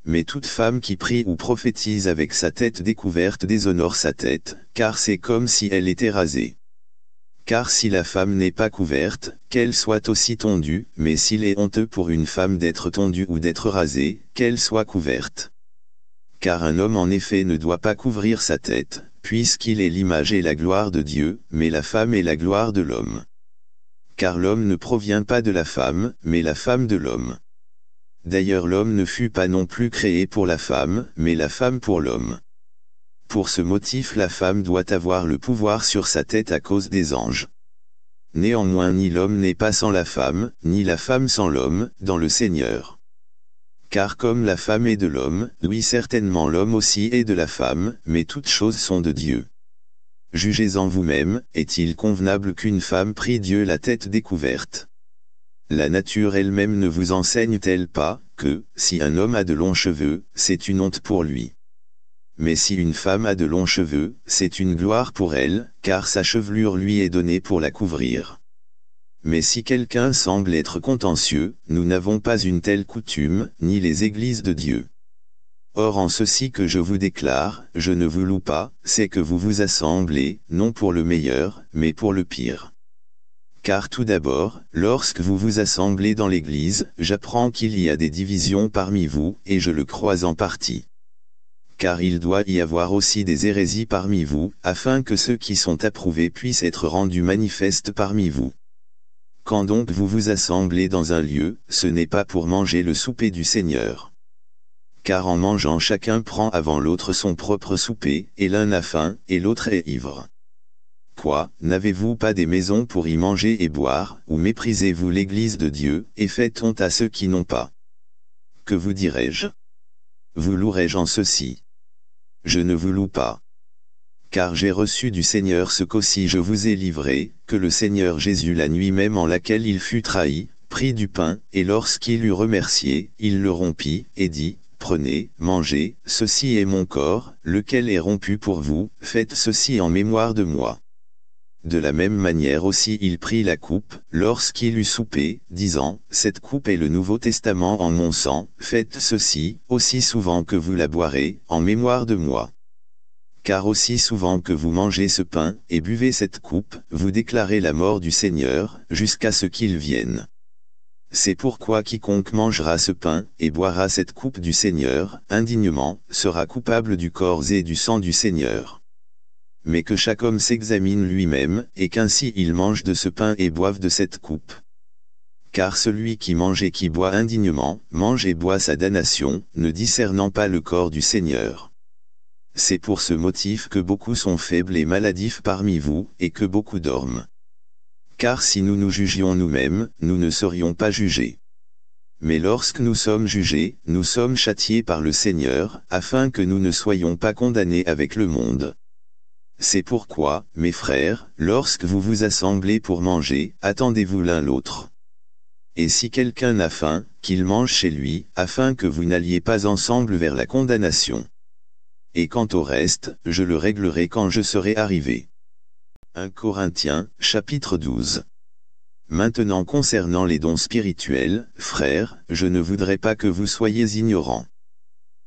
Mais toute femme qui prie ou prophétise avec sa tête découverte déshonore sa tête, car c'est comme si elle était rasée. Car si la femme n'est pas couverte, qu'elle soit aussi tondue, mais s'il est honteux pour une femme d'être tondue ou d'être rasée, qu'elle soit couverte car un homme en effet ne doit pas couvrir sa tête, puisqu'il est l'image et la gloire de Dieu, mais la femme est la gloire de l'homme. Car l'homme ne provient pas de la femme, mais la femme de l'homme. D'ailleurs l'homme ne fut pas non plus créé pour la femme, mais la femme pour l'homme. Pour ce motif la femme doit avoir le pouvoir sur sa tête à cause des anges. Néanmoins ni l'homme n'est pas sans la femme, ni la femme sans l'homme, dans le Seigneur. Car comme la femme est de l'homme, oui certainement l'homme aussi est de la femme, mais toutes choses sont de Dieu. Jugez-en vous-même, est-il convenable qu'une femme prie Dieu la tête découverte La nature elle-même ne vous enseigne-t-elle pas, que, si un homme a de longs cheveux, c'est une honte pour lui mais si une femme a de longs cheveux, c'est une gloire pour elle, car sa chevelure lui est donnée pour la couvrir. Mais si quelqu'un semble être contentieux, nous n'avons pas une telle coutume, ni les églises de Dieu. Or en ceci que je vous déclare, je ne vous loue pas, c'est que vous vous assemblez, non pour le meilleur, mais pour le pire. Car tout d'abord, lorsque vous vous assemblez dans l'Église, j'apprends qu'il y a des divisions parmi vous, et je le crois en partie. Car il doit y avoir aussi des hérésies parmi vous, afin que ceux qui sont approuvés puissent être rendus manifestes parmi vous. Quand donc vous vous assemblez dans un lieu, ce n'est pas pour manger le souper du Seigneur. Car en mangeant chacun prend avant l'autre son propre souper, et l'un a faim, et l'autre est ivre. Quoi, n'avez-vous pas des maisons pour y manger et boire, ou méprisez-vous l'église de Dieu, et faites honte à ceux qui n'ont pas Que vous dirai-je Vous louerai-je en ceci Je ne vous loue pas car j'ai reçu du Seigneur ce qu'aussi je vous ai livré, que le Seigneur Jésus la nuit même en laquelle il fut trahi, prit du pain, et lorsqu'il eut remercié, il le rompit, et dit, Prenez, mangez, ceci est mon corps, lequel est rompu pour vous, faites ceci en mémoire de moi. De la même manière aussi il prit la coupe, lorsqu'il eut soupé, disant, Cette coupe est le Nouveau Testament en mon sang, faites ceci, aussi souvent que vous la boirez, en mémoire de moi car aussi souvent que vous mangez ce pain et buvez cette coupe, vous déclarez la mort du Seigneur, jusqu'à ce qu'il vienne. C'est pourquoi quiconque mangera ce pain et boira cette coupe du Seigneur, indignement, sera coupable du corps et du sang du Seigneur. Mais que chaque homme s'examine lui-même, et qu'ainsi il mange de ce pain et boive de cette coupe. Car celui qui mange et qui boit indignement, mange et boit sa damnation, ne discernant pas le corps du Seigneur. C'est pour ce motif que beaucoup sont faibles et maladifs parmi vous, et que beaucoup dorment. Car si nous nous jugions nous-mêmes, nous ne serions pas jugés. Mais lorsque nous sommes jugés, nous sommes châtiés par le Seigneur, afin que nous ne soyons pas condamnés avec le monde. C'est pourquoi, mes frères, lorsque vous vous assemblez pour manger, attendez-vous l'un l'autre. Et si quelqu'un a faim, qu'il mange chez lui, afin que vous n'alliez pas ensemble vers la condamnation et quant au reste, je le réglerai quand je serai arrivé. 1 Corinthiens, chapitre 12 Maintenant concernant les dons spirituels, frères, je ne voudrais pas que vous soyez ignorants.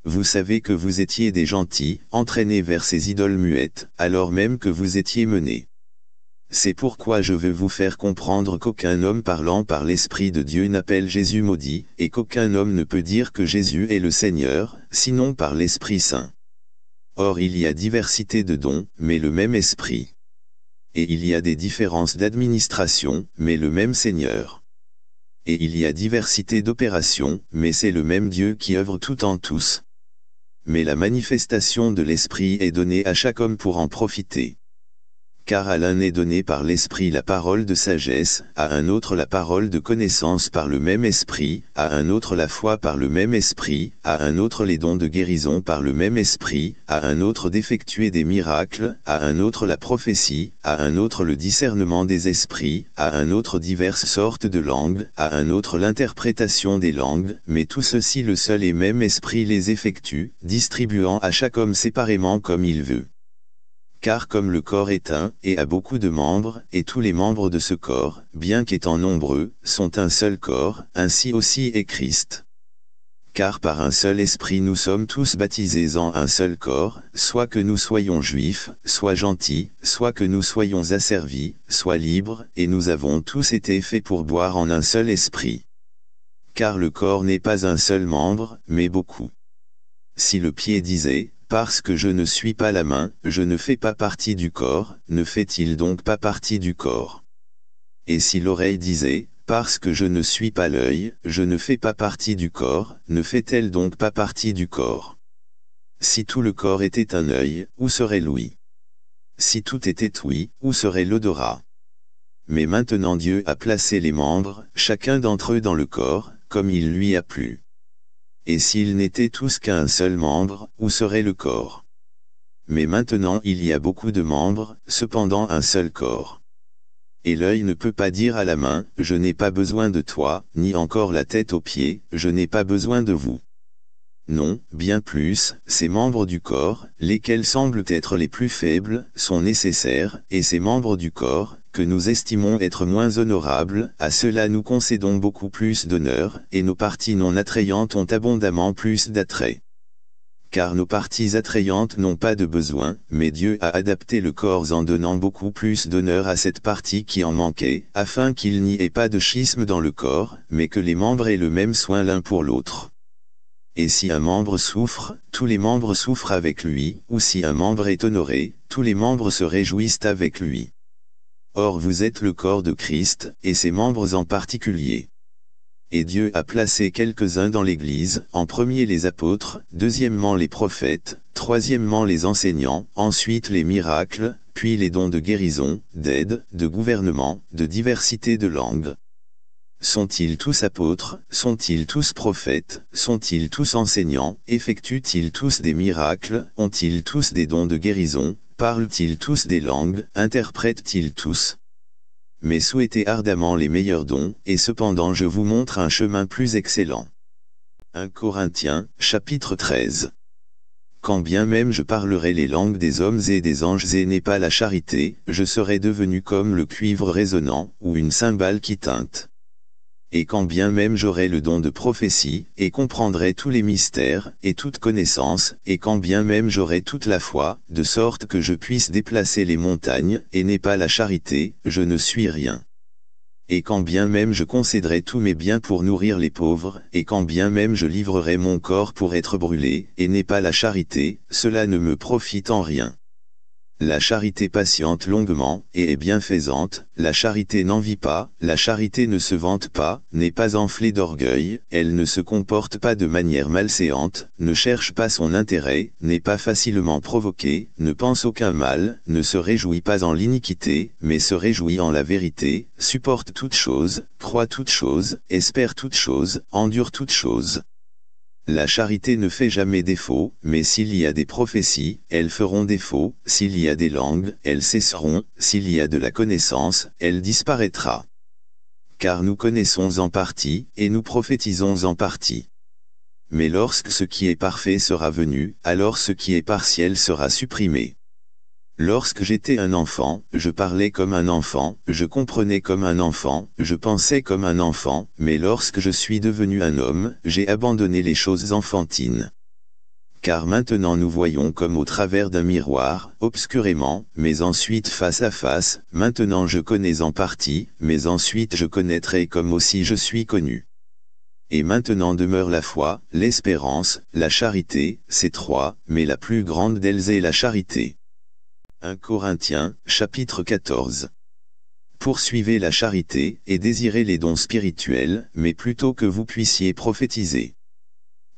Vous savez que vous étiez des gentils, entraînés vers ces idoles muettes, alors même que vous étiez menés. C'est pourquoi je veux vous faire comprendre qu'aucun homme parlant par l'Esprit de Dieu n'appelle Jésus maudit, et qu'aucun homme ne peut dire que Jésus est le Seigneur, sinon par l'Esprit Saint. Or il y a diversité de dons, mais le même esprit. Et il y a des différences d'administration, mais le même Seigneur. Et il y a diversité d'opérations, mais c'est le même Dieu qui œuvre tout en tous. Mais la manifestation de l'Esprit est donnée à chaque homme pour en profiter car à l'un est donné par l'esprit la parole de sagesse, à un autre la parole de connaissance par le même esprit, à un autre la foi par le même esprit, à un autre les dons de guérison par le même esprit, à un autre d'effectuer des miracles, à un autre la prophétie, à un autre le discernement des esprits, à un autre diverses sortes de langues, à un autre l'interprétation des langues, mais tout ceci le seul et même esprit les effectue, distribuant à chaque homme séparément comme il veut car comme le corps est un, et a beaucoup de membres, et tous les membres de ce corps, bien qu'étant nombreux, sont un seul corps, ainsi aussi est Christ. Car par un seul esprit nous sommes tous baptisés en un seul corps, soit que nous soyons juifs, soit gentils, soit que nous soyons asservis, soit libres, et nous avons tous été faits pour boire en un seul esprit. Car le corps n'est pas un seul membre, mais beaucoup. Si le pied disait, parce que je ne suis pas la main, je ne fais pas partie du corps, ne fait-il donc pas partie du corps Et si l'oreille disait, parce que je ne suis pas l'œil, je ne fais pas partie du corps, ne fait-elle donc pas partie du corps Si tout le corps était un œil, où serait l'ouïe Si tout était ouïe, où serait l'odorat Mais maintenant Dieu a placé les membres, chacun d'entre eux dans le corps, comme il lui a plu et s'ils n'étaient tous qu'un seul membre, où serait le corps Mais maintenant il y a beaucoup de membres, cependant un seul corps. Et l'œil ne peut pas dire à la main, je n'ai pas besoin de toi, ni encore la tête aux pieds, je n'ai pas besoin de vous. Non, bien plus, ces membres du corps, lesquels semblent être les plus faibles, sont nécessaires, et ces membres du corps, que nous estimons être moins honorables, à cela nous concédons beaucoup plus d'honneur, et nos parties non attrayantes ont abondamment plus d'attrait. Car nos parties attrayantes n'ont pas de besoin, mais Dieu a adapté le corps en donnant beaucoup plus d'honneur à cette partie qui en manquait, afin qu'il n'y ait pas de schisme dans le corps, mais que les membres aient le même soin l'un pour l'autre. Et si un membre souffre, tous les membres souffrent avec lui, ou si un membre est honoré, tous les membres se réjouissent avec lui. Or vous êtes le corps de Christ, et ses membres en particulier. Et Dieu a placé quelques-uns dans l'Église, en premier les apôtres, deuxièmement les prophètes, troisièmement les enseignants, ensuite les miracles, puis les dons de guérison, d'aide, de gouvernement, de diversité de langues. Sont-ils tous apôtres, sont-ils tous prophètes, sont-ils tous enseignants, effectuent-ils tous des miracles, ont-ils tous des dons de guérison, Parlent-ils tous des langues, interprètent-ils tous Mais souhaitez ardemment les meilleurs dons, et cependant je vous montre un chemin plus excellent. 1 Corinthiens, chapitre 13 Quand bien même je parlerai les langues des hommes et des anges et n'ai pas la charité, je serai devenu comme le cuivre résonnant, ou une cymbale qui teinte et quand bien même j'aurai le don de prophétie, et comprendrai tous les mystères, et toute connaissance, et quand bien même j'aurai toute la foi, de sorte que je puisse déplacer les montagnes, et n'ai pas la charité, je ne suis rien. Et quand bien même je concéderai tous mes biens pour nourrir les pauvres, et quand bien même je livrerai mon corps pour être brûlé, et n'ai pas la charité, cela ne me profite en rien. La charité patiente longuement, et est bienfaisante, la charité n'envie pas, la charité ne se vante pas, n'est pas enflée d'orgueil, elle ne se comporte pas de manière malséante, ne cherche pas son intérêt, n'est pas facilement provoquée, ne pense aucun mal, ne se réjouit pas en l'iniquité, mais se réjouit en la vérité, supporte toute chose, croit toute chose, espère toute chose, endure toute chose. La charité ne fait jamais défaut, mais s'il y a des prophéties, elles feront défaut, s'il y a des langues, elles cesseront, s'il y a de la connaissance, elle disparaîtra. Car nous connaissons en partie, et nous prophétisons en partie. Mais lorsque ce qui est parfait sera venu, alors ce qui est partiel sera supprimé. Lorsque j'étais un enfant, je parlais comme un enfant, je comprenais comme un enfant, je pensais comme un enfant, mais lorsque je suis devenu un homme, j'ai abandonné les choses enfantines. Car maintenant nous voyons comme au travers d'un miroir, obscurément, mais ensuite face à face, maintenant je connais en partie, mais ensuite je connaîtrai comme aussi je suis connu. Et maintenant demeure la foi, l'espérance, la charité, ces trois, mais la plus grande d'elles est la charité. 1 Corinthiens, chapitre 14. Poursuivez la charité, et désirez les dons spirituels, mais plutôt que vous puissiez prophétiser.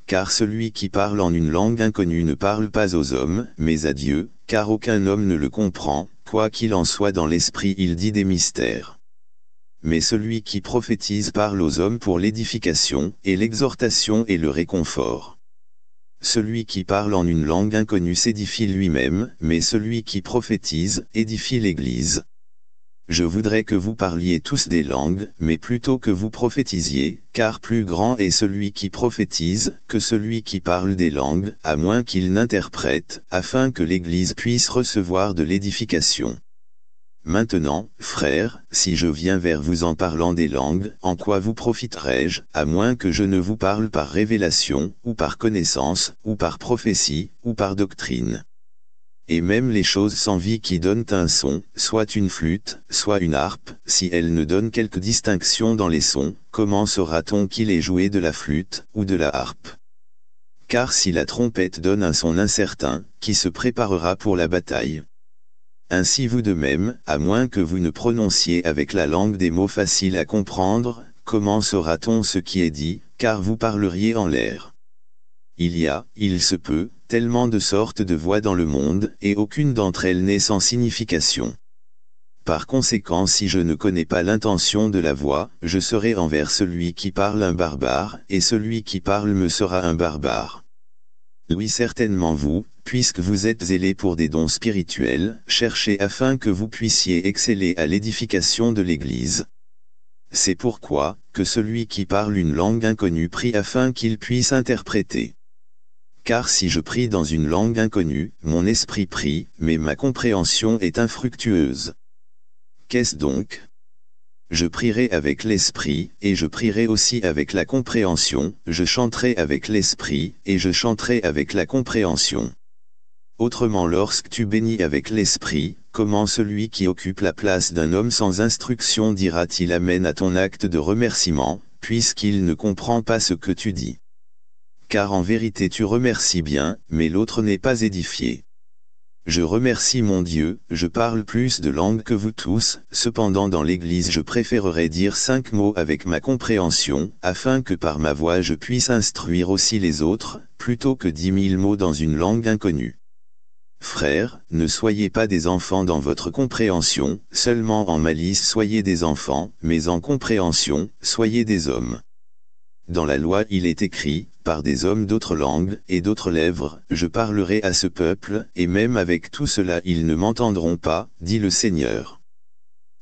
Car celui qui parle en une langue inconnue ne parle pas aux hommes, mais à Dieu, car aucun homme ne le comprend, quoi qu'il en soit dans l'esprit il dit des mystères. Mais celui qui prophétise parle aux hommes pour l'édification, et l'exhortation et le réconfort. Celui qui parle en une langue inconnue s'édifie lui-même, mais celui qui prophétise édifie l'Église. Je voudrais que vous parliez tous des langues, mais plutôt que vous prophétisiez, car plus grand est celui qui prophétise que celui qui parle des langues, à moins qu'il n'interprète, afin que l'Église puisse recevoir de l'édification. Maintenant, frères, si je viens vers vous en parlant des langues, en quoi vous profiterai-je, à moins que je ne vous parle par révélation, ou par connaissance, ou par prophétie, ou par doctrine et même les choses sans vie qui donnent un son, soit une flûte, soit une harpe, si elles ne donnent quelque distinction dans les sons, comment saura-t-on qu'il est joué de la flûte, ou de la harpe Car si la trompette donne un son incertain, qui se préparera pour la bataille ainsi vous de même, à moins que vous ne prononciez avec la langue des mots faciles à comprendre, comment saura-t-on ce qui est dit, car vous parleriez en l'air. Il y a, il se peut, tellement de sortes de voix dans le monde, et aucune d'entre elles n'est sans signification. Par conséquent si je ne connais pas l'intention de la voix, je serai envers celui qui parle un barbare, et celui qui parle me sera un barbare. Oui certainement vous, puisque vous êtes zélé pour des dons spirituels, cherchez afin que vous puissiez exceller à l'édification de l'Église. C'est pourquoi, que celui qui parle une langue inconnue prie afin qu'il puisse interpréter. Car si je prie dans une langue inconnue, mon esprit prie, mais ma compréhension est infructueuse. Qu'est-ce donc Je prierai avec l'esprit, et je prierai aussi avec la compréhension, je chanterai avec l'esprit, et je chanterai avec la compréhension. Autrement lorsque tu bénis avec l'esprit, comment celui qui occupe la place d'un homme sans instruction dira-t-il amène à ton acte de remerciement, puisqu'il ne comprend pas ce que tu dis Car en vérité tu remercies bien, mais l'autre n'est pas édifié. Je remercie mon Dieu, je parle plus de langues que vous tous, cependant dans l'Église je préférerais dire cinq mots avec ma compréhension, afin que par ma voix je puisse instruire aussi les autres, plutôt que dix mille mots dans une langue inconnue. Frères, ne soyez pas des enfants dans votre compréhension, seulement en malice soyez des enfants, mais en compréhension, soyez des hommes. Dans la loi il est écrit, par des hommes d'autres langues et d'autres lèvres, je parlerai à ce peuple, et même avec tout cela ils ne m'entendront pas, dit le Seigneur.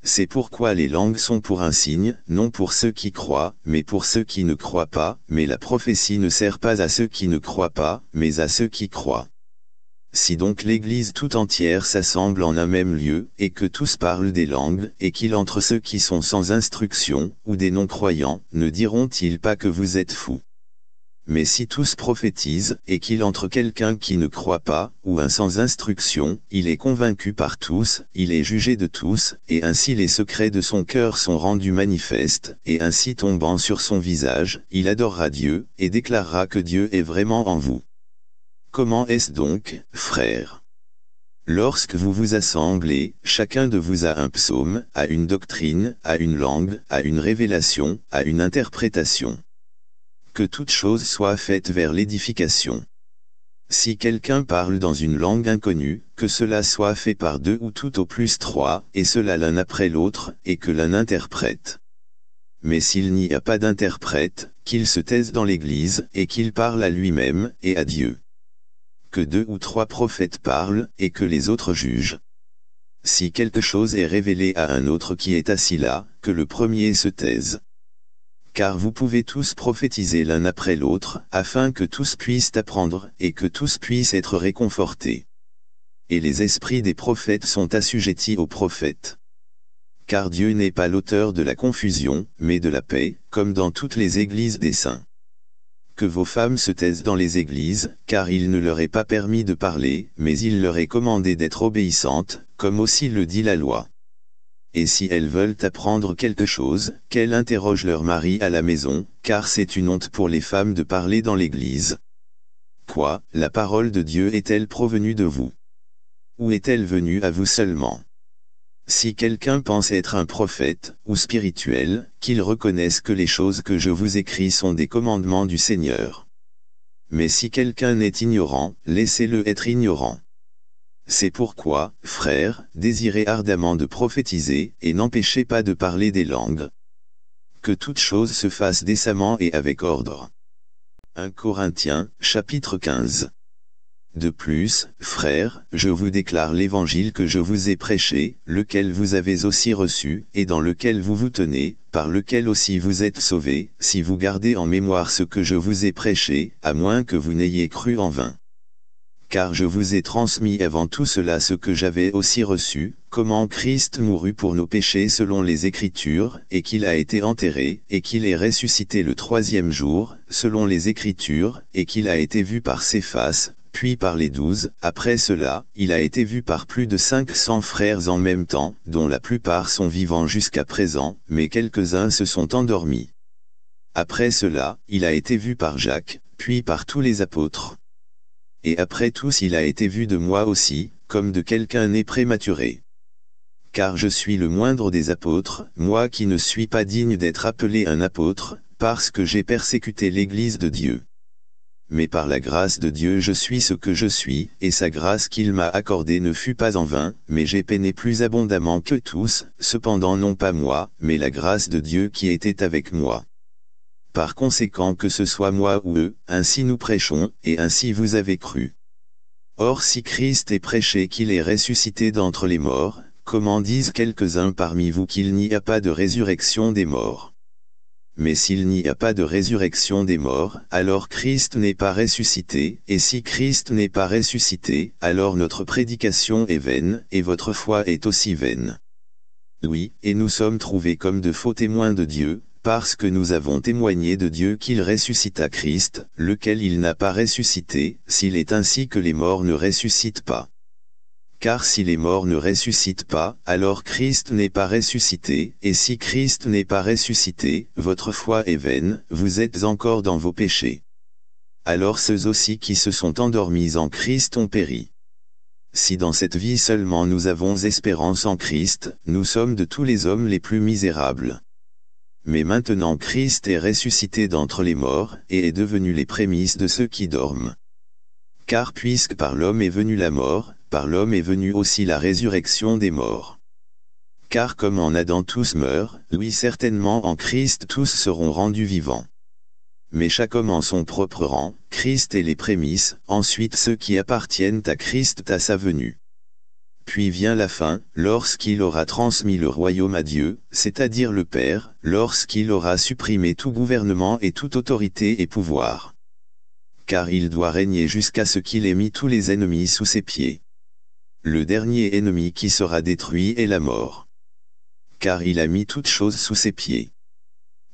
C'est pourquoi les langues sont pour un signe, non pour ceux qui croient, mais pour ceux qui ne croient pas, mais la prophétie ne sert pas à ceux qui ne croient pas, mais à ceux qui croient. Si donc l'Église tout entière s'assemble en un même lieu, et que tous parlent des langues, et qu'il entre ceux qui sont sans instruction, ou des non-croyants, ne diront-ils pas que vous êtes fous Mais si tous prophétisent, et qu'il entre quelqu'un qui ne croit pas, ou un sans instruction, il est convaincu par tous, il est jugé de tous, et ainsi les secrets de son cœur sont rendus manifestes, et ainsi tombant sur son visage, il adorera Dieu, et déclarera que Dieu est vraiment en vous. Comment est-ce donc, frères Lorsque vous vous assemblez, chacun de vous a un psaume, a une doctrine, a une langue, a une révélation, a une interprétation. Que toute chose soit faite vers l'édification. Si quelqu'un parle dans une langue inconnue, que cela soit fait par deux ou tout au plus trois, et cela l'un après l'autre, et que l'un interprète. Mais s'il n'y a pas d'interprète, qu'il se taise dans l'Église, et qu'il parle à lui-même, et à Dieu que deux ou trois prophètes parlent et que les autres jugent. Si quelque chose est révélé à un autre qui est assis là, que le premier se taise. Car vous pouvez tous prophétiser l'un après l'autre, afin que tous puissent apprendre et que tous puissent être réconfortés. Et les esprits des prophètes sont assujettis aux prophètes car Dieu n'est pas l'auteur de la confusion, mais de la paix, comme dans toutes les églises des saints que vos femmes se taisent dans les églises, car il ne leur est pas permis de parler, mais il leur est commandé d'être obéissantes, comme aussi le dit la loi. Et si elles veulent apprendre quelque chose, qu'elles interrogent leur mari à la maison, car c'est une honte pour les femmes de parler dans l'église. Quoi, la parole de Dieu est-elle provenue de vous Ou est-elle venue à vous seulement si quelqu'un pense être un prophète, ou spirituel, qu'il reconnaisse que les choses que je vous écris sont des commandements du Seigneur. Mais si quelqu'un est ignorant, laissez-le être ignorant. C'est pourquoi, frères, désirez ardemment de prophétiser, et n'empêchez pas de parler des langues. Que toute chose se fasse décemment et avec ordre. 1 Corinthiens, chapitre 15 de plus, frères, je vous déclare l'évangile que je vous ai prêché, lequel vous avez aussi reçu, et dans lequel vous vous tenez, par lequel aussi vous êtes sauvés, si vous gardez en mémoire ce que je vous ai prêché, à moins que vous n'ayez cru en vain. Car je vous ai transmis avant tout cela ce que j'avais aussi reçu, comment Christ mourut pour nos péchés selon les Écritures, et qu'il a été enterré, et qu'il est ressuscité le troisième jour, selon les Écritures, et qu'il a été vu par ses faces, puis par les douze. Après cela, il a été vu par plus de 500 frères en même temps, dont la plupart sont vivants jusqu'à présent, mais quelques-uns se sont endormis. Après cela, il a été vu par Jacques, puis par tous les apôtres. Et après tous il a été vu de moi aussi, comme de quelqu'un né prématuré. Car je suis le moindre des apôtres, moi qui ne suis pas digne d'être appelé un apôtre, parce que j'ai persécuté l'Église de Dieu mais par la grâce de Dieu je suis ce que je suis, et sa grâce qu'il m'a accordée ne fut pas en vain, mais j'ai peiné plus abondamment que tous, cependant non pas moi, mais la grâce de Dieu qui était avec moi. Par conséquent que ce soit moi ou eux, ainsi nous prêchons, et ainsi vous avez cru. Or si Christ est prêché qu'il est ressuscité d'entre les morts, comment disent quelques-uns parmi vous qu'il n'y a pas de résurrection des morts mais s'il n'y a pas de résurrection des morts, alors Christ n'est pas ressuscité, et si Christ n'est pas ressuscité, alors notre prédication est vaine, et votre foi est aussi vaine. Oui, et nous sommes trouvés comme de faux témoins de Dieu, parce que nous avons témoigné de Dieu qu'il ressuscita Christ, lequel il n'a pas ressuscité, s'il est ainsi que les morts ne ressuscitent pas car si les morts ne ressuscitent pas, alors Christ n'est pas ressuscité, et si Christ n'est pas ressuscité, votre foi est vaine, vous êtes encore dans vos péchés. Alors ceux aussi qui se sont endormis en Christ ont péri. Si dans cette vie seulement nous avons espérance en Christ, nous sommes de tous les hommes les plus misérables. Mais maintenant Christ est ressuscité d'entre les morts, et est devenu les prémices de ceux qui dorment. Car puisque par l'homme est venue la mort, par l'homme est venue aussi la résurrection des morts. Car comme en Adam tous meurent, lui certainement en Christ tous seront rendus vivants. Mais chaque homme en son propre rang, Christ est les prémices, ensuite ceux qui appartiennent à Christ à sa venue. Puis vient la fin, lorsqu'il aura transmis le royaume à Dieu, c'est-à-dire le Père, lorsqu'il aura supprimé tout gouvernement et toute autorité et pouvoir. Car il doit régner jusqu'à ce qu'il ait mis tous les ennemis sous ses pieds. Le dernier ennemi qui sera détruit est la mort. Car il a mis toutes choses sous ses pieds.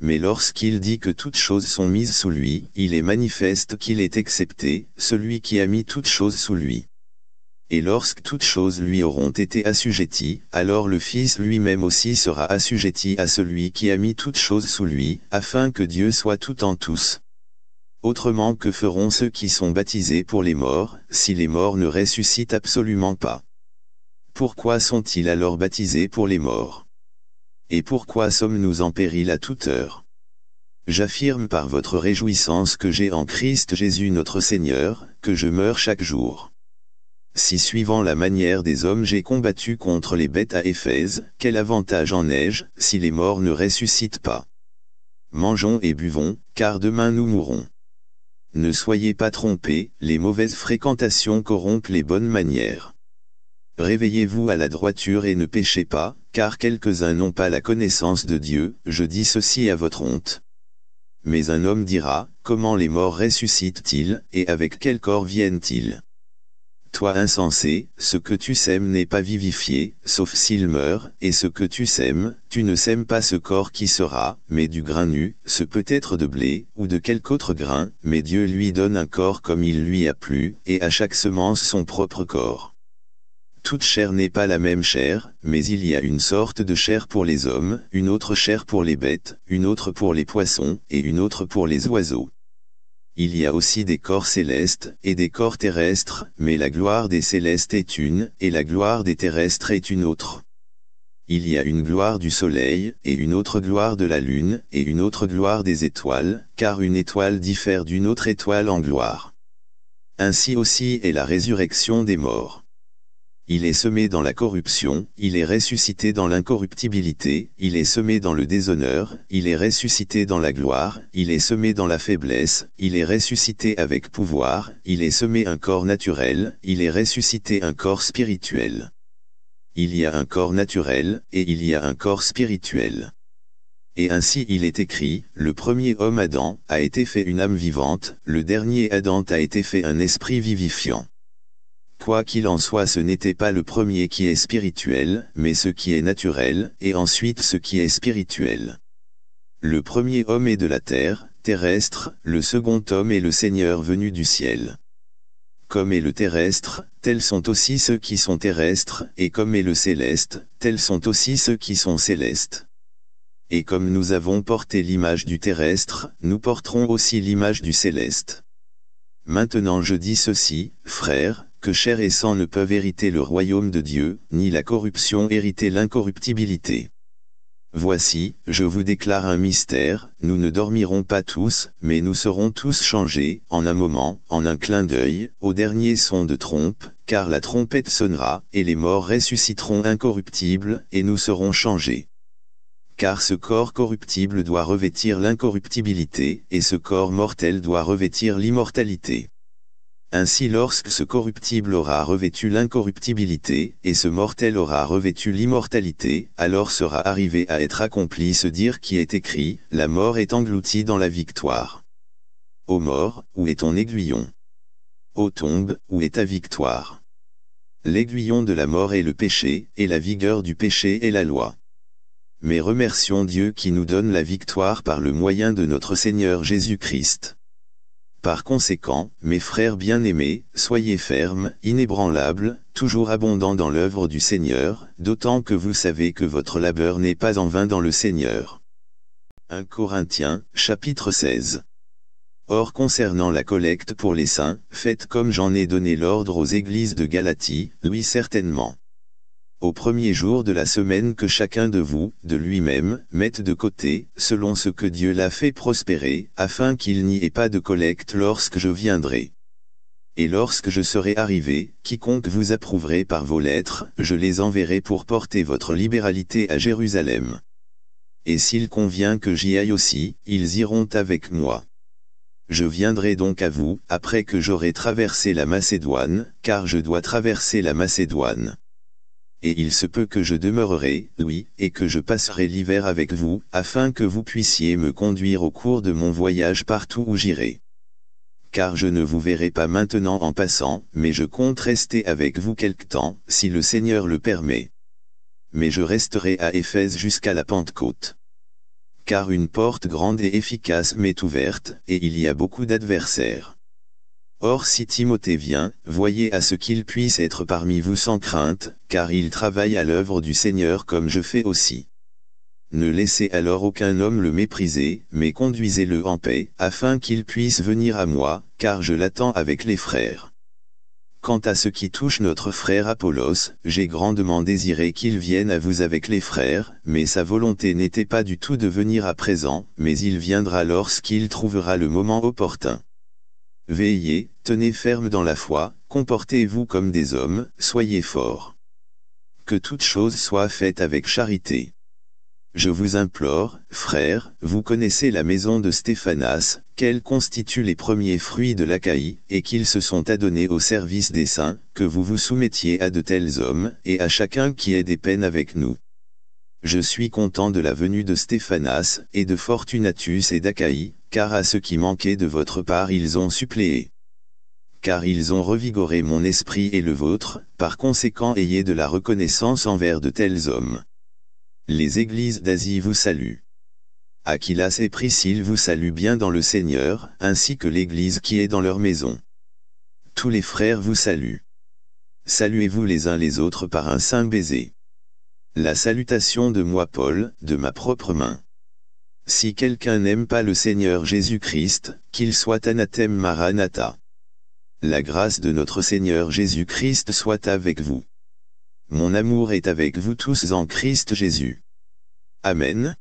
Mais lorsqu'il dit que toutes choses sont mises sous lui, il est manifeste qu'il est excepté, celui qui a mis toutes choses sous lui. Et lorsque toutes choses lui auront été assujetties, alors le Fils lui-même aussi sera assujetti à celui qui a mis toutes choses sous lui, afin que Dieu soit tout en tous. Autrement que feront ceux qui sont baptisés pour les morts, si les morts ne ressuscitent absolument pas Pourquoi sont-ils alors baptisés pour les morts Et pourquoi sommes-nous en péril à toute heure J'affirme par votre réjouissance que j'ai en Christ Jésus notre Seigneur, que je meurs chaque jour. Si suivant la manière des hommes j'ai combattu contre les bêtes à Éphèse, quel avantage en ai-je, si les morts ne ressuscitent pas Mangeons et buvons, car demain nous mourrons. Ne soyez pas trompés, les mauvaises fréquentations corrompent les bonnes manières. Réveillez-vous à la droiture et ne péchez pas, car quelques-uns n'ont pas la connaissance de Dieu, je dis ceci à votre honte. Mais un homme dira, comment les morts ressuscitent-ils, et avec quel corps viennent-ils Sois insensé, ce que tu sèmes n'est pas vivifié, sauf s'il meurt, et ce que tu sèmes, tu ne sèmes pas ce corps qui sera, mais du grain nu, ce peut-être de blé, ou de quelque autre grain, mais Dieu lui donne un corps comme il lui a plu, et à chaque semence son propre corps. Toute chair n'est pas la même chair, mais il y a une sorte de chair pour les hommes, une autre chair pour les bêtes, une autre pour les poissons, et une autre pour les oiseaux. Il y a aussi des corps célestes et des corps terrestres, mais la gloire des célestes est une, et la gloire des terrestres est une autre. Il y a une gloire du soleil, et une autre gloire de la lune, et une autre gloire des étoiles, car une étoile diffère d'une autre étoile en gloire. Ainsi aussi est la résurrection des morts il est semé dans la corruption, il est ressuscité dans l'incorruptibilité, il est semé dans le déshonneur, il est ressuscité dans la gloire, il est semé dans la faiblesse, il est ressuscité avec pouvoir, il est semé un corps naturel, il est ressuscité un corps spirituel. Il y a un corps naturel, et il y a un corps spirituel. Et ainsi il est écrit, le premier homme Adam a été fait une âme vivante, le dernier Adam a été fait un esprit vivifiant. Quoi qu'il en soit ce n'était pas le premier qui est spirituel, mais ce qui est naturel, et ensuite ce qui est spirituel. Le premier homme est de la terre, terrestre, le second homme est le Seigneur venu du ciel. Comme est le terrestre, tels sont aussi ceux qui sont terrestres, et comme est le céleste, tels sont aussi ceux qui sont célestes. Et comme nous avons porté l'image du terrestre, nous porterons aussi l'image du céleste. Maintenant je dis ceci, frères, que et sang ne peuvent hériter le royaume de Dieu, ni la corruption hériter l'incorruptibilité. Voici, je vous déclare un mystère, nous ne dormirons pas tous, mais nous serons tous changés, en un moment, en un clin d'œil, au dernier son de trompe, car la trompette sonnera, et les morts ressusciteront incorruptibles, et nous serons changés. Car ce corps corruptible doit revêtir l'incorruptibilité, et ce corps mortel doit revêtir l'immortalité. Ainsi lorsque ce corruptible aura revêtu l'incorruptibilité, et ce mortel aura revêtu l'immortalité, alors sera arrivé à être accompli ce dire qui est écrit, la mort est engloutie dans la victoire. Ô mort, où est ton aiguillon Ô tombe, où est ta victoire L'aiguillon de la mort est le péché, et la vigueur du péché est la loi. Mais remercions Dieu qui nous donne la victoire par le moyen de notre Seigneur Jésus-Christ. Par conséquent, mes frères bien-aimés, soyez fermes, inébranlables, toujours abondants dans l'œuvre du Seigneur, d'autant que vous savez que votre labeur n'est pas en vain dans le Seigneur. 1 Corinthiens, chapitre 16 Or concernant la collecte pour les saints, faites comme j'en ai donné l'ordre aux églises de Galatie, oui certainement au premier jour de la semaine que chacun de vous, de lui-même, mette de côté, selon ce que Dieu l'a fait prospérer, afin qu'il n'y ait pas de collecte lorsque je viendrai. Et lorsque je serai arrivé, quiconque vous approuverait par vos lettres, je les enverrai pour porter votre libéralité à Jérusalem. Et s'il convient que j'y aille aussi, ils iront avec moi. Je viendrai donc à vous, après que j'aurai traversé la Macédoine, car je dois traverser la Macédoine et il se peut que je demeurerai, oui, et que je passerai l'hiver avec vous, afin que vous puissiez me conduire au cours de mon voyage partout où j'irai. Car je ne vous verrai pas maintenant en passant, mais je compte rester avec vous quelque temps, si le Seigneur le permet. Mais je resterai à Éphèse jusqu'à la Pentecôte. Car une porte grande et efficace m'est ouverte, et il y a beaucoup d'adversaires. Or si Timothée vient, voyez à ce qu'il puisse être parmi vous sans crainte, car il travaille à l'œuvre du Seigneur comme je fais aussi. Ne laissez alors aucun homme le mépriser, mais conduisez-le en paix, afin qu'il puisse venir à moi, car je l'attends avec les frères. Quant à ce qui touche notre frère Apollos, j'ai grandement désiré qu'il vienne à vous avec les frères, mais sa volonté n'était pas du tout de venir à présent, mais il viendra lorsqu'il trouvera le moment opportun. Veillez, tenez ferme dans la foi, comportez-vous comme des hommes, soyez forts. Que toute chose soit faite avec charité. Je vous implore, frères, vous connaissez la maison de Stéphanas, qu'elle constitue les premiers fruits de l'Achaïe, et qu'ils se sont adonnés au service des saints, que vous vous soumettiez à de tels hommes, et à chacun qui ait des peines avec nous. Je suis content de la venue de Stéphanas et de Fortunatus et d'Achaï, car à ce qui manquait de votre part ils ont suppléé. Car ils ont revigoré mon esprit et le vôtre, par conséquent ayez de la reconnaissance envers de tels hommes. Les églises d'Asie vous saluent. Aquilas et Priscille vous saluent bien dans le Seigneur, ainsi que l'église qui est dans leur maison. Tous les frères vous saluent. Saluez-vous les uns les autres par un saint baiser. La salutation de moi Paul, de ma propre main. Si quelqu'un n'aime pas le Seigneur Jésus-Christ, qu'il soit anathème maranatha. La grâce de notre Seigneur Jésus-Christ soit avec vous. Mon amour est avec vous tous en Christ Jésus. Amen.